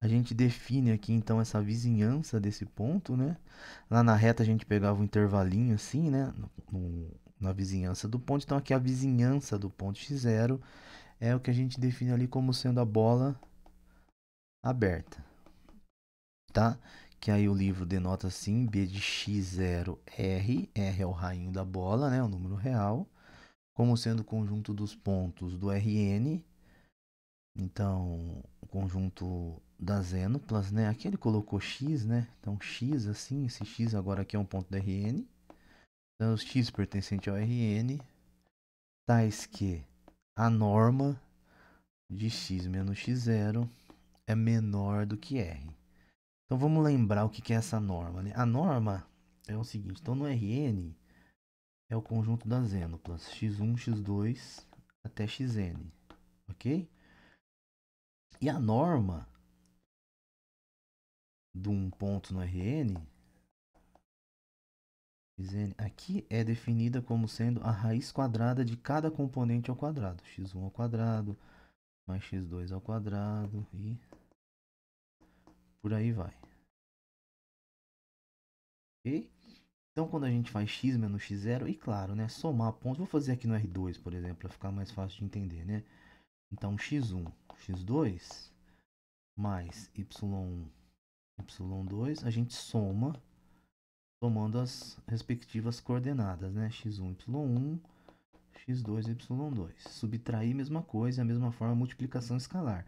a gente define aqui então essa vizinhança desse ponto, né? Lá na reta a gente pegava um intervalinho assim, né? No, na vizinhança do ponto. Então, aqui a vizinhança do ponto x0 é o que a gente define ali como sendo a bola aberta, tá? que aí o livro denota assim, B de X0R, R é o rainho da bola, né, o número real, como sendo o conjunto dos pontos do Rn, então o conjunto das énuplas, né, aqui ele colocou X, né, então X assim, esse X agora aqui é um ponto do Rn, então os X pertencente ao Rn, tais tá que a norma de x menos x0 é menor do que r. Então vamos lembrar o que é essa norma. Né? A norma é o seguinte, então no Rn é o conjunto das n-plus x1, x2 até xn, ok? E a norma de um ponto no Rn, xn, aqui é definida como sendo a raiz quadrada de cada componente ao quadrado, x1 ao quadrado, mais x2 ao quadrado e por aí vai ok? Então quando a gente faz x menos x0, e claro, né, somar pontos, vou fazer aqui no R2, por exemplo, para ficar mais fácil de entender, né? Então x1, x2 mais y1, y2, a gente soma, somando as respectivas coordenadas, né? x1, y1, x2, y2. Subtrair, mesma coisa, a mesma forma, multiplicação escalar.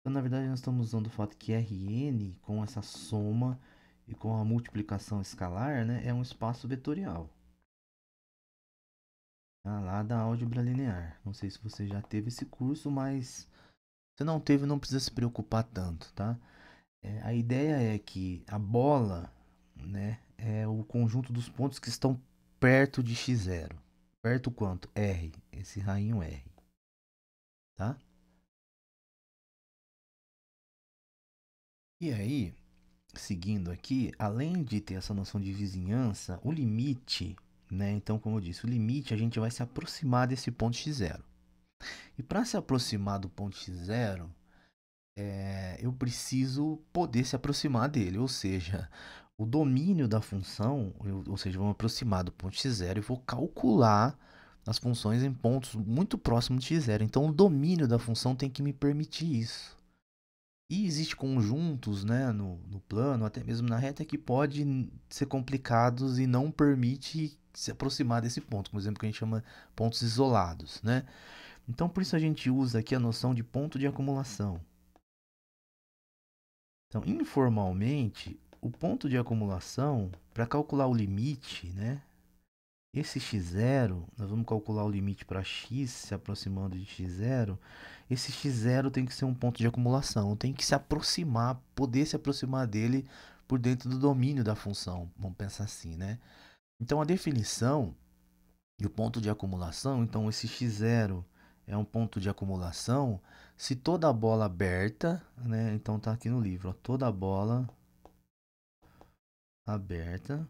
Então, na verdade, nós estamos usando o fato que Rn, com essa soma, e com a multiplicação escalar né, é um espaço vetorial. Ah, lá da álgebra linear. Não sei se você já teve esse curso, mas se não teve, não precisa se preocupar tanto, tá? É, a ideia é que a bola né, é o conjunto dos pontos que estão perto de x0. Perto quanto? R, esse rainho R. Tá? E aí, seguindo aqui, além de ter essa noção de vizinhança, o limite, né? Então, como eu disse, o limite a gente vai se aproximar desse ponto x0. E para se aproximar do ponto x0, é, eu preciso poder se aproximar dele, ou seja, o domínio da função, eu, ou seja, vou me aproximar do ponto x0 e vou calcular as funções em pontos muito próximos de x0. Então, o domínio da função tem que me permitir isso. E existe conjuntos né, no, no plano, até mesmo na reta, que pode ser complicados e não permite se aproximar desse ponto, como exemplo que a gente chama pontos isolados. Né? Então, por isso a gente usa aqui a noção de ponto de acumulação. Então, informalmente, o ponto de acumulação, para calcular o limite, né, esse x0, nós vamos calcular o limite para x se aproximando de x0. Esse x0 tem que ser um ponto de acumulação, tem que se aproximar, poder se aproximar dele por dentro do domínio da função. Vamos pensar assim, né? Então a definição e o ponto de acumulação, então esse x0 é um ponto de acumulação se toda a bola aberta, né? Então está aqui no livro, ó, toda a bola aberta,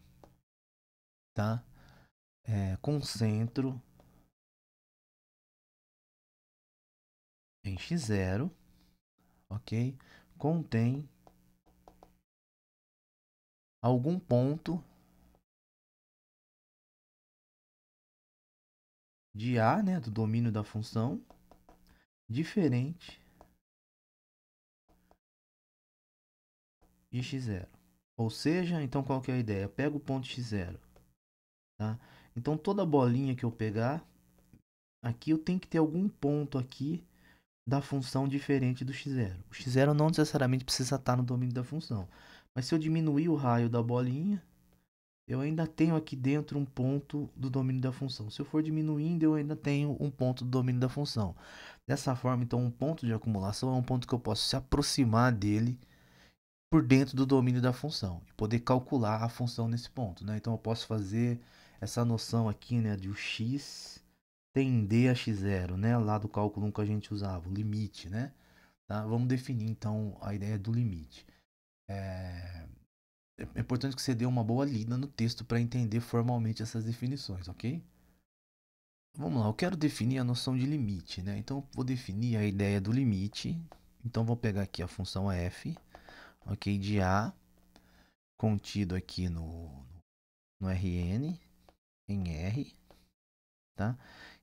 tá? é, concentro em x0, ok? Contém algum ponto de A, né, do domínio da função, diferente de x0. Ou seja, então qual que é a ideia? Pega o ponto x0, tá? Então toda bolinha que eu pegar, aqui eu tenho que ter algum ponto aqui da função diferente do x0. O x0 não necessariamente precisa estar no domínio da função. Mas se eu diminuir o raio da bolinha, eu ainda tenho aqui dentro um ponto do domínio da função. Se eu for diminuindo, eu ainda tenho um ponto do domínio da função. Dessa forma, então, um ponto de acumulação é um ponto que eu posso se aproximar dele por dentro do domínio da função e poder calcular a função nesse ponto. Né? Então, eu posso fazer essa noção aqui, né, de o x tender a x0, né, lá do cálculo que a gente usava, o limite, né? Tá? Vamos definir então a ideia do limite. É... é importante que você dê uma boa lida no texto para entender formalmente essas definições, ok? Vamos lá, eu quero definir a noção de limite, né? Então vou definir a ideia do limite. Então vou pegar aqui a função f, ok, de a contido aqui no, no rn, em R, tá?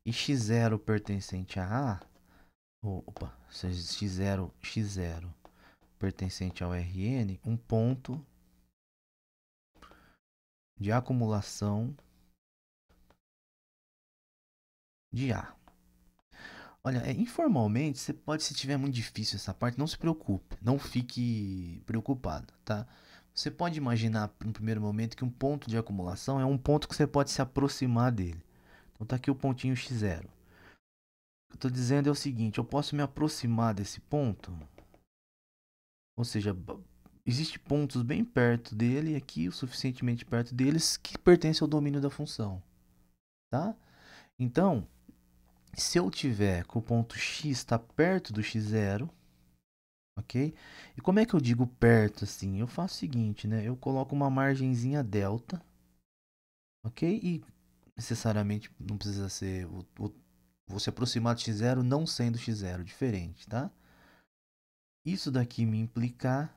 E x0 pertencente a A, opa, x0, x0 pertencente ao Rn, um ponto de acumulação de A. Olha, é, informalmente, você pode, se tiver muito difícil essa parte, não se preocupe, não fique preocupado, tá? Você pode imaginar no primeiro momento que um ponto de acumulação é um ponto que você pode se aproximar dele. Então está aqui o pontinho x0. O que eu estou dizendo é o seguinte, eu posso me aproximar desse ponto, ou seja, existem pontos bem perto dele, aqui o suficientemente perto deles, que pertencem ao domínio da função. Tá? Então, se eu tiver que o ponto x está perto do x0, ok? E como é que eu digo perto assim? Eu faço o seguinte, né? Eu coloco uma margenzinha delta, ok? E necessariamente não precisa ser Vou se você aproximar de x0 não sendo x0 diferente, tá? Isso daqui me implicar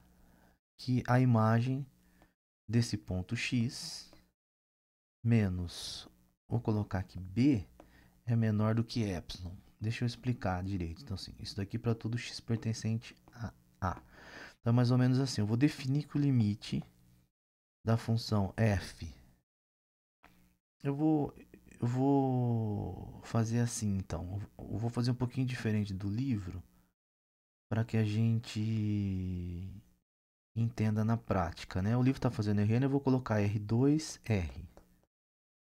que a imagem desse ponto x menos, vou colocar aqui b, é menor do que ε. Deixa eu explicar direito. Então, assim, isso daqui para todo x pertencente a. Ah, então é mais ou menos assim, eu vou definir que o limite da função f eu vou eu vou fazer assim então, eu vou fazer um pouquinho diferente do livro para que a gente entenda na prática, né? O livro está fazendo RN, eu vou colocar R2R,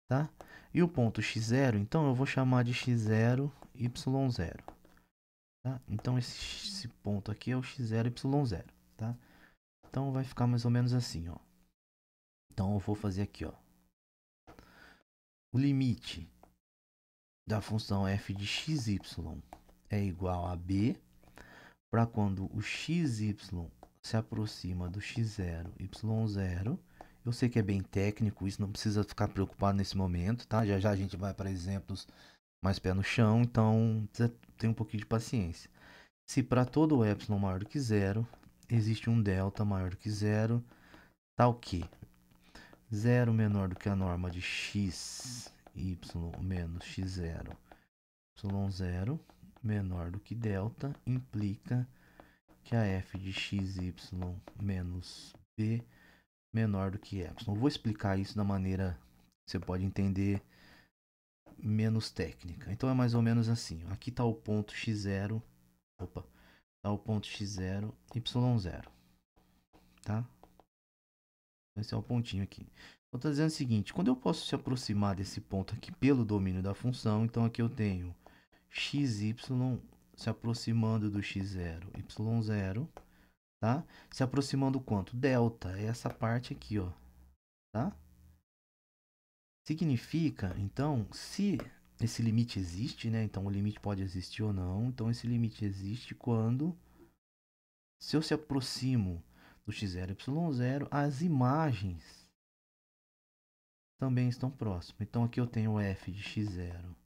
tá? E o ponto x0, então eu vou chamar de x0, y0. Tá? Então esse, esse ponto aqui é o x0y0, tá? Então vai ficar mais ou menos assim, ó. Então eu vou fazer aqui, ó. O limite da função f de xy é igual a b para quando o xy se aproxima do x0, y0. Eu sei que é bem técnico, isso não precisa ficar preocupado nesse momento, tá? Já já a gente vai para exemplos mais pé no chão, então tem um pouquinho de paciência. Se para todo o epsilon maior do que zero, existe um delta maior do que zero, tal tá que zero menor do que a norma de x y menos x0 y0 menor do que delta implica que a f de xy menos b menor do que epsilon. vou explicar isso da maneira que você pode entender menos técnica. Então é mais ou menos assim. Aqui está o ponto x0. Opa. Está o ponto x0, y0. Tá? Então, esse é o pontinho aqui. Então está dizendo o seguinte. Quando eu posso se aproximar desse ponto aqui pelo domínio da função. Então aqui eu tenho xy se aproximando do x0, y0. Tá? Se aproximando quanto? Delta. É essa parte aqui, ó. Tá? Significa, então, se esse limite existe, né? Então o limite pode existir ou não. Então esse limite existe quando se eu se aproximo do x0 y0, as imagens também estão próximas. Então aqui eu tenho f de x0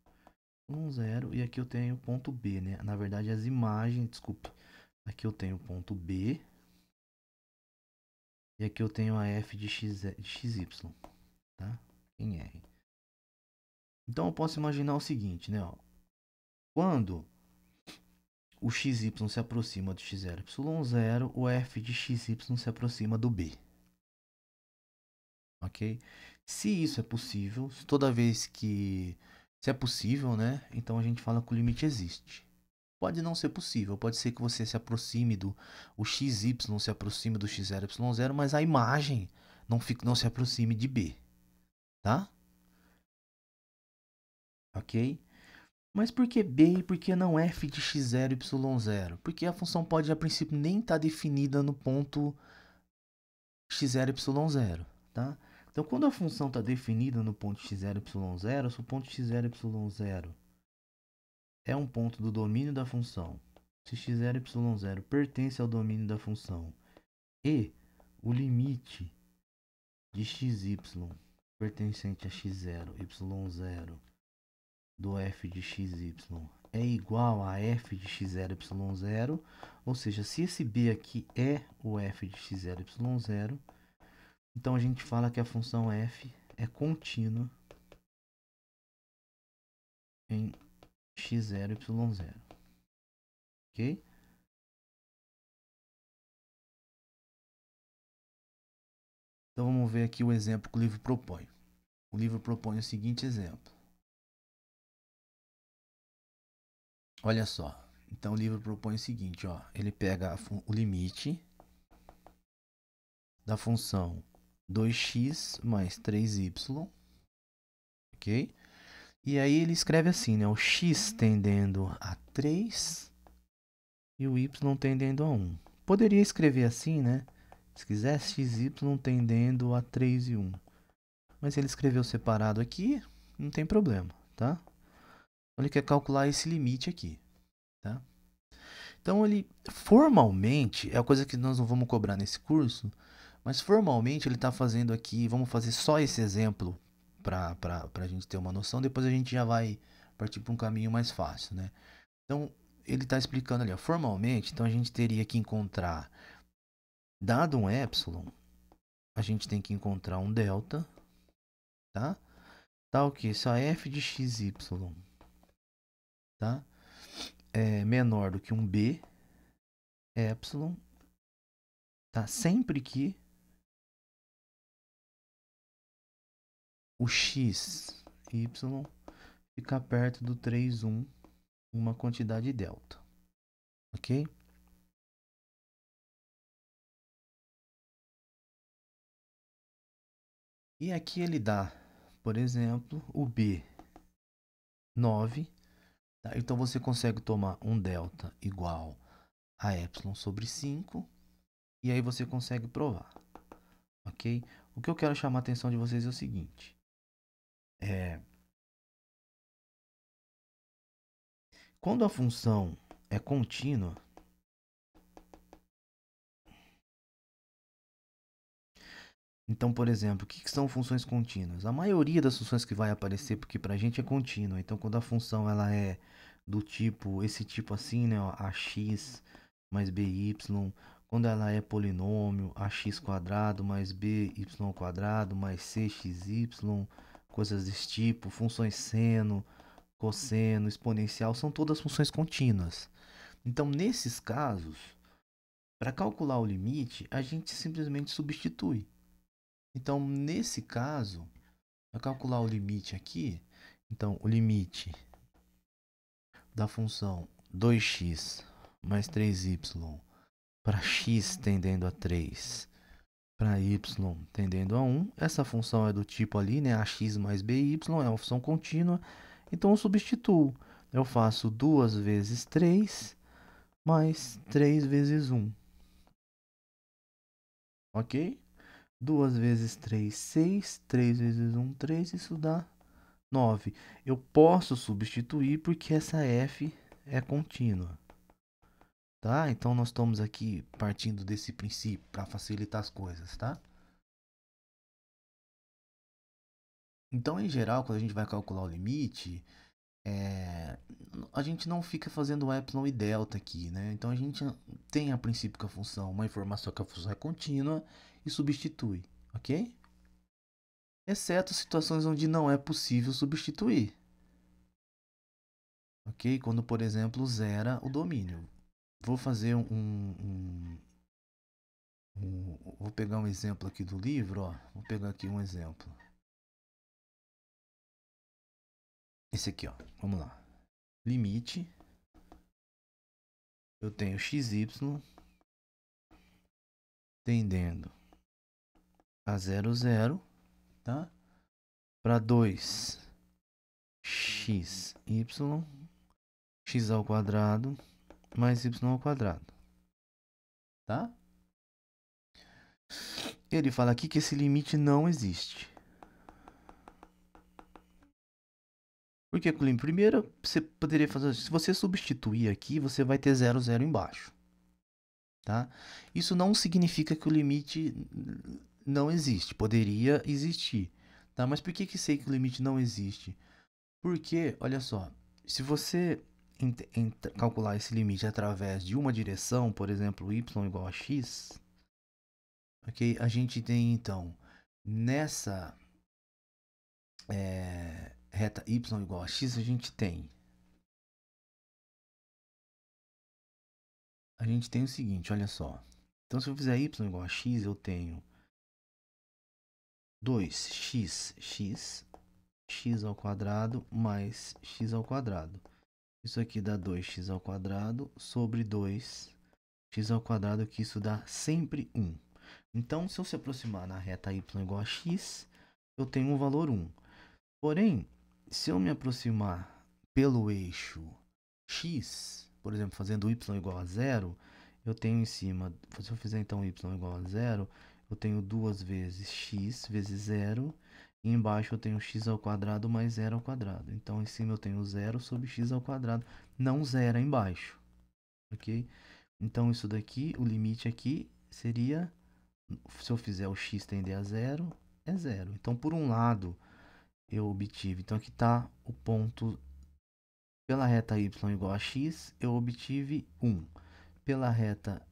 y0 e aqui eu tenho ponto B, né? Na verdade as imagens, desculpe, aqui eu tenho ponto B e aqui eu tenho a f de x de xy, tá? em R. Então eu posso imaginar o seguinte, né? Quando o xy se aproxima do xy0, o f de xy se aproxima do b. Ok? Se isso é possível, toda vez que se é possível, né? Então a gente fala que o limite existe. Pode não ser possível, pode ser que você se aproxime do o xy se aproxime do xy0, mas a imagem não, fica, não se aproxime de b tá? Ok? Mas por que B e por que não f de x0 y0? Porque a função pode, a princípio, nem estar tá definida no ponto x0 y0, tá? Então, quando a função está definida no ponto x0 y0, se o ponto x0 y0 é um ponto do domínio da função, se x0 y0 pertence ao domínio da função e o limite de x, y pertencente a x0, y0 do f de xy é igual a f de x0, y0, ou seja, se esse b aqui é o f de x0, y0, então a gente fala que a função f é contínua em x0, y0. Ok? Então vamos ver aqui o exemplo que o livro propõe. O livro propõe o seguinte exemplo. Olha só. Então o livro propõe o seguinte, ó, ele pega o limite da função 2x mais 3y, ok? E aí ele escreve assim, né? O x tendendo a 3 e o y tendendo a 1. Poderia escrever assim, né? Se quiser, x, y tendendo a 3 e 1. Mas ele escreveu separado aqui, não tem problema, tá? Então, ele quer calcular esse limite aqui, tá? Então ele formalmente, é a coisa que nós não vamos cobrar nesse curso, mas formalmente ele está fazendo aqui, vamos fazer só esse exemplo para a gente ter uma noção, depois a gente já vai partir para um caminho mais fácil, né? Então ele está explicando ali, ó, formalmente, então a gente teria que encontrar, dado um epsilon, a gente tem que encontrar um delta tá? Tal tá que se a f de xy tá? é menor do que um b, epsilon, tá? Sempre que o x, y ficar perto do 3, 1, uma quantidade delta, ok? E aqui ele dá por exemplo, o B9. Tá? Então você consegue tomar um delta igual a epsilon sobre 5 e aí você consegue provar, ok? O que eu quero chamar a atenção de vocês é o seguinte, é... Quando a função é contínua, Então, por exemplo, o que, que são funções contínuas? A maioria das funções que vai aparecer, porque para a gente é contínua. Então, quando a função ela é do tipo, esse tipo assim, né, ó, ax mais by, quando ela é polinômio, ax quadrado mais by quadrado mais cxy, coisas desse tipo, funções seno, cosseno, exponencial, são todas funções contínuas. Então, nesses casos, para calcular o limite, a gente simplesmente substitui. Então, nesse caso, eu calcular o limite aqui. Então, o limite da função 2x mais 3y para x tendendo a 3 para y tendendo a 1. Essa função é do tipo ali, né? ax mais by é uma função contínua. Então, eu substituo. Eu faço 2 vezes 3 mais 3 vezes 1. Ok? 2 vezes 3, 6. 3 vezes 1, 3. Isso dá 9. Eu posso substituir porque essa f é contínua. Tá? Então nós estamos aqui partindo desse princípio para facilitar as coisas, tá? Então, em geral, quando a gente vai calcular o limite, é, a gente não fica fazendo epsilon e delta aqui, né? Então a gente tem a princípio que a função, uma informação que a função é contínua e substitui, ok? Exceto situações onde não é possível substituir. Ok? Quando, por exemplo, zera o domínio. Vou fazer um, um, um, um vou pegar um exemplo aqui do livro, ó. Vou pegar aqui um exemplo. esse aqui, ó. Vamos lá. Limite. Eu tenho XY tendendo a 0, 0, tá? Para 2, x, y, x ao quadrado mais y ao quadrado, tá? Ele fala aqui que esse limite não existe. Porque, Clean, primeiro você poderia fazer. Se você substituir aqui, você vai ter 0, 0 embaixo. Tá? Isso não significa que o limite não existe. Poderia existir. Tá? Mas por que, que sei que o limite não existe? Porque, olha só, se você calcular esse limite através de uma direção, por exemplo, y igual a x, ok? A gente tem então nessa. É, reta y igual a x, a gente tem. A gente tem o seguinte, olha só. Então, se eu fizer y igual a x, eu tenho 2x, x, x ao quadrado mais x ao quadrado. Isso aqui dá 2x ao quadrado sobre 2x ao quadrado, que isso dá sempre 1. Então, se eu se aproximar na reta y igual a x, eu tenho um valor 1. Porém, se eu me aproximar pelo eixo x, por exemplo, fazendo y igual a zero, eu tenho em cima, se eu fizer então y igual a zero, eu tenho duas vezes x vezes zero, e embaixo eu tenho x ao quadrado mais zero ao quadrado. Então em cima eu tenho zero sobre x ao quadrado, não zero é embaixo, ok? Então isso daqui, o limite aqui seria, se eu fizer o x tender a zero, é zero. Então por um lado eu obtive. Então aqui está o ponto pela reta y igual a x, eu obtive 1. Pela reta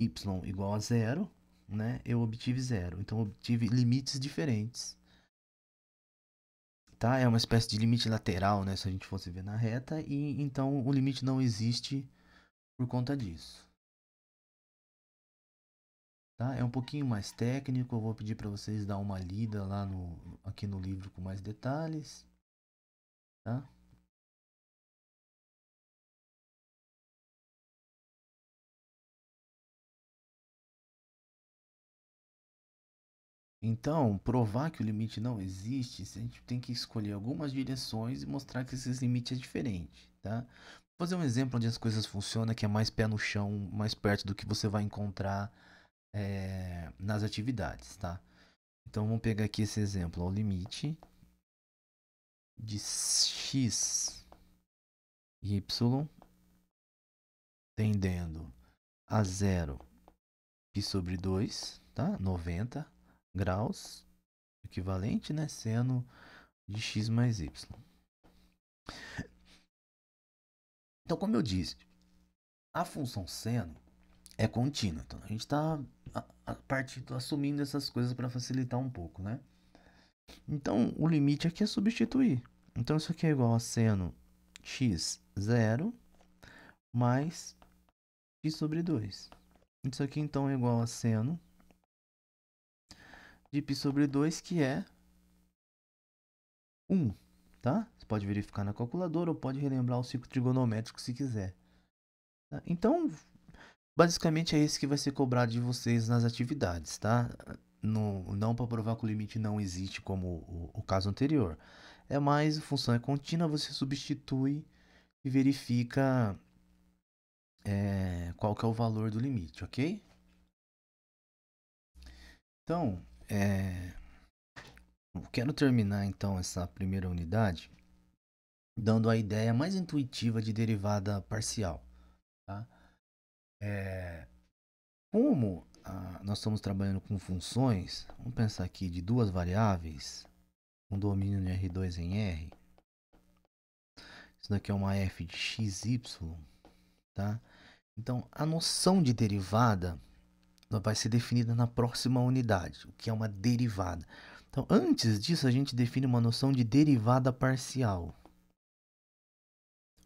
y igual a zero, né, eu obtive zero. Então, eu obtive limites diferentes. Tá? É uma espécie de limite lateral, né, se a gente fosse ver na reta, e então o limite não existe por conta disso. Tá? É um pouquinho mais técnico, eu vou pedir para vocês dar uma lida lá no, aqui no livro com mais detalhes. Tá? Então, provar que o limite não existe, a gente tem que escolher algumas direções e mostrar que esses limites é diferente, tá? Vou fazer um exemplo onde as coisas funcionam, que é mais pé no chão, mais perto do que você vai encontrar é, nas atividades, tá? Então vamos pegar aqui esse exemplo, o limite de x e y tendendo a zero pi sobre 2, tá? 90 graus, equivalente, né? Seno de x mais y. Então, como eu disse, a função seno é contínua. Então a gente está a partir assumindo essas coisas para facilitar um pouco, né? Então o limite aqui é substituir. Então isso aqui é igual a seno x zero mais x sobre 2. Isso aqui então é igual a seno de π sobre 2 que é 1, tá? Você pode verificar na calculadora ou pode relembrar o ciclo trigonométrico se quiser. Tá? Então, Basicamente é esse que vai ser cobrado de vocês nas atividades, tá? No, não para provar que o limite não existe, como o, o caso anterior. É mais função é contínua, você substitui e verifica é, qual que é o valor do limite, ok? Então, é, quero terminar então essa primeira unidade dando a ideia mais intuitiva de derivada parcial, tá? É, como ah, nós estamos trabalhando com funções, vamos pensar aqui de duas variáveis, um domínio de R2 em R. Isso daqui é uma f de xy, tá? Então, a noção de derivada vai ser definida na próxima unidade, o que é uma derivada. Então, antes disso, a gente define uma noção de derivada parcial.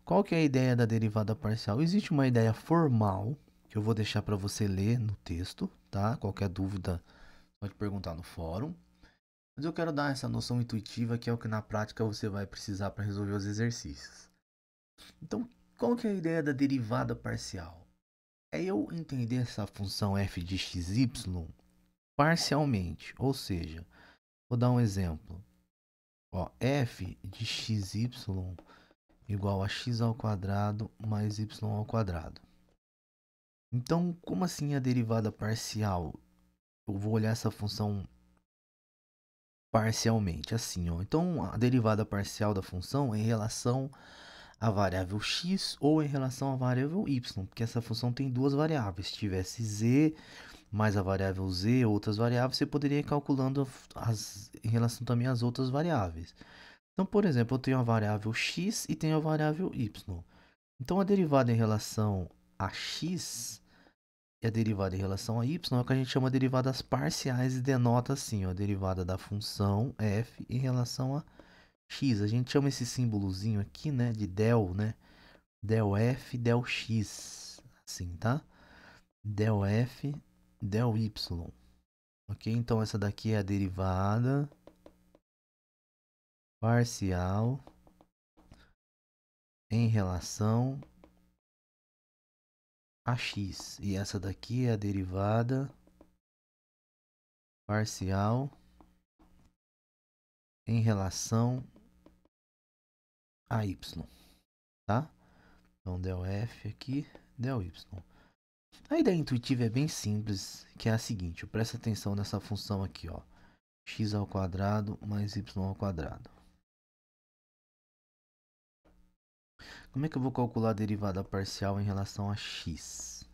Qual que é a ideia da derivada parcial? Existe uma ideia formal que eu vou deixar para você ler no texto, tá? Qualquer dúvida pode perguntar no fórum. Mas eu quero dar essa noção intuitiva que é o que na prática você vai precisar para resolver os exercícios. Então, qual que é a ideia da derivada parcial? É eu entender essa função f de xy parcialmente, ou seja, vou dar um exemplo. Ó, f de xy igual a x ao quadrado mais y ao quadrado. Então, como assim a derivada parcial? Eu vou olhar essa função parcialmente, assim, ó. Então, a derivada parcial da função é em relação à variável x ou em relação à variável y, porque essa função tem duas variáveis. Se tivesse z mais a variável z, outras variáveis, você poderia ir calculando as, em relação também às outras variáveis. Então, por exemplo, eu tenho a variável x e tenho a variável y. Então, a derivada em relação a x e a derivada em relação a y é o que a gente chama de derivadas parciais e denota assim, ó, a derivada da função f em relação a x. A gente chama esse símbolozinho aqui, né, de del, né, del f, del x, assim, tá? Del f, del y. Ok? Então, essa daqui é a derivada parcial em relação a x. E essa daqui é a derivada parcial em relação a y, tá? Então, del f aqui, del y. A ideia intuitiva é bem simples, que é a seguinte, presta atenção nessa função aqui, ó. x ao quadrado mais y ao quadrado. Como é que eu vou calcular a derivada parcial em relação a x?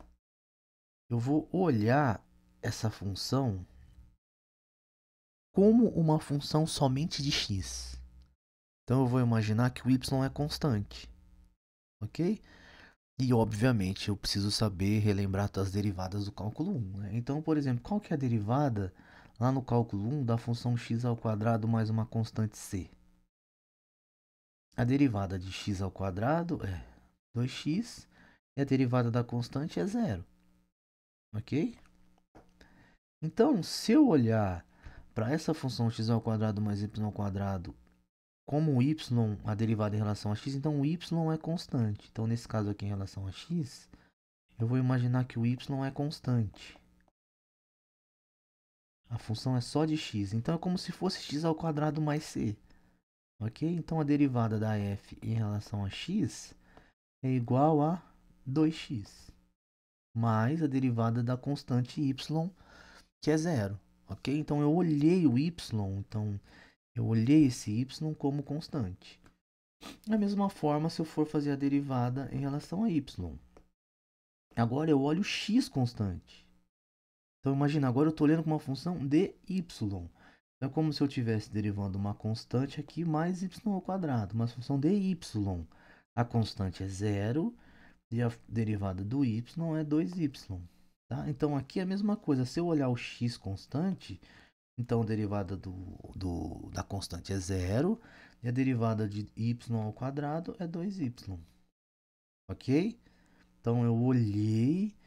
Eu vou olhar essa função como uma função somente de x. Então eu vou imaginar que o y é constante. OK? E obviamente eu preciso saber relembrar as derivadas do cálculo 1. Né? Então, por exemplo, qual que é a derivada lá no cálculo 1 da função x ao quadrado mais uma constante c? A derivada de x ao quadrado é 2x e a derivada da constante é zero. Ok? Então, se eu olhar para essa função x ao quadrado mais y ao quadrado como y, a derivada em relação a x, então o y é constante. Então, nesse caso aqui, em relação a x, eu vou imaginar que o y é constante. A função é só de x. Então, é como se fosse x ao quadrado mais c. Ok? Então a derivada da f em relação a x é igual a 2x mais a derivada da constante y, que é zero. Ok? Então eu olhei o y, então eu olhei esse y como constante. Da mesma forma, se eu for fazer a derivada em relação a y. Agora eu olho o x constante. Então imagina, agora eu estou olhando com uma função de y é como se eu estivesse derivando uma constante aqui mais y ao quadrado, uma função de y, A constante é zero e a derivada do y é 2y. Tá? Então aqui é a mesma coisa, se eu olhar o x constante, então a derivada do, do, da constante é zero e a derivada de y ao quadrado é 2y. Ok? Então eu olhei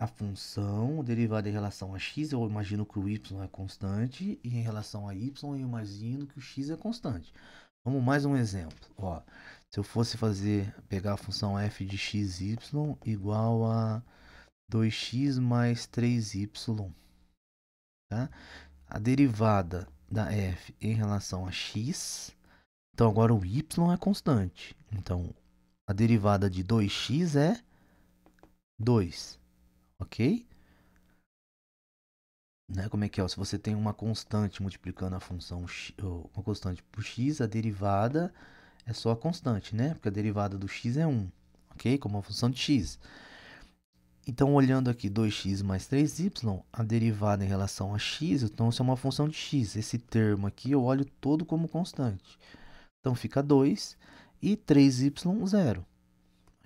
a função derivada em relação a x, eu imagino que o y é constante, e em relação a y, eu imagino que o x é constante. Vamos mais um exemplo. Ó, se eu fosse fazer, pegar a função f de y igual a 2x mais 3y, tá? a derivada da f em relação a x, então agora o y é constante. Então, a derivada de 2x é 2 ok? Né? Como é que é? Se você tem uma constante multiplicando a função x, uma constante por x, a derivada é só a constante, né? Porque a derivada do x é 1, ok? Como a função de x. Então, olhando aqui 2x mais 3y, a derivada em relação a x, então isso é uma função de x. Esse termo aqui eu olho todo como constante. Então, fica 2 e 3y, 0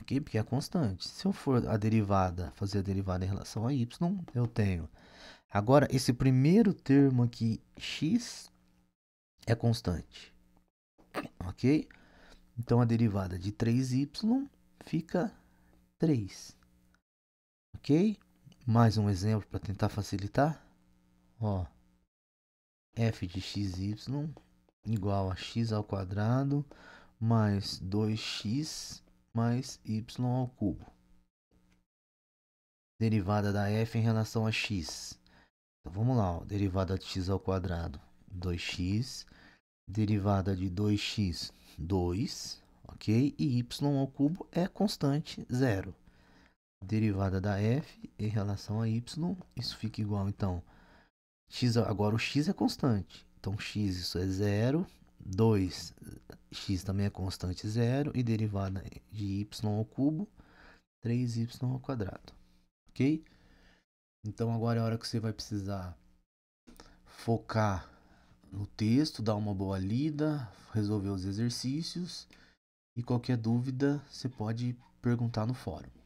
aqui, porque é constante. Se eu for a derivada, fazer a derivada em relação a y, eu tenho. Agora, esse primeiro termo aqui, x, é constante. Ok? Então, a derivada de 3y fica 3. Ok? Mais um exemplo para tentar facilitar. Ó, f de xy igual a x ao quadrado mais 2x mais y ao cubo. Derivada da f em relação a x. Então vamos lá, ó. derivada de x ao quadrado, 2x. Derivada de 2x, 2, ok? E y ao cubo é constante, zero. Derivada da f em relação a y, isso fica igual então. X, agora o x é constante, então x isso é zero 2x também é constante zero e derivada de y ao cubo, 3y ao quadrado, ok? Então agora é a hora que você vai precisar focar no texto, dar uma boa lida, resolver os exercícios e qualquer dúvida você pode perguntar no fórum.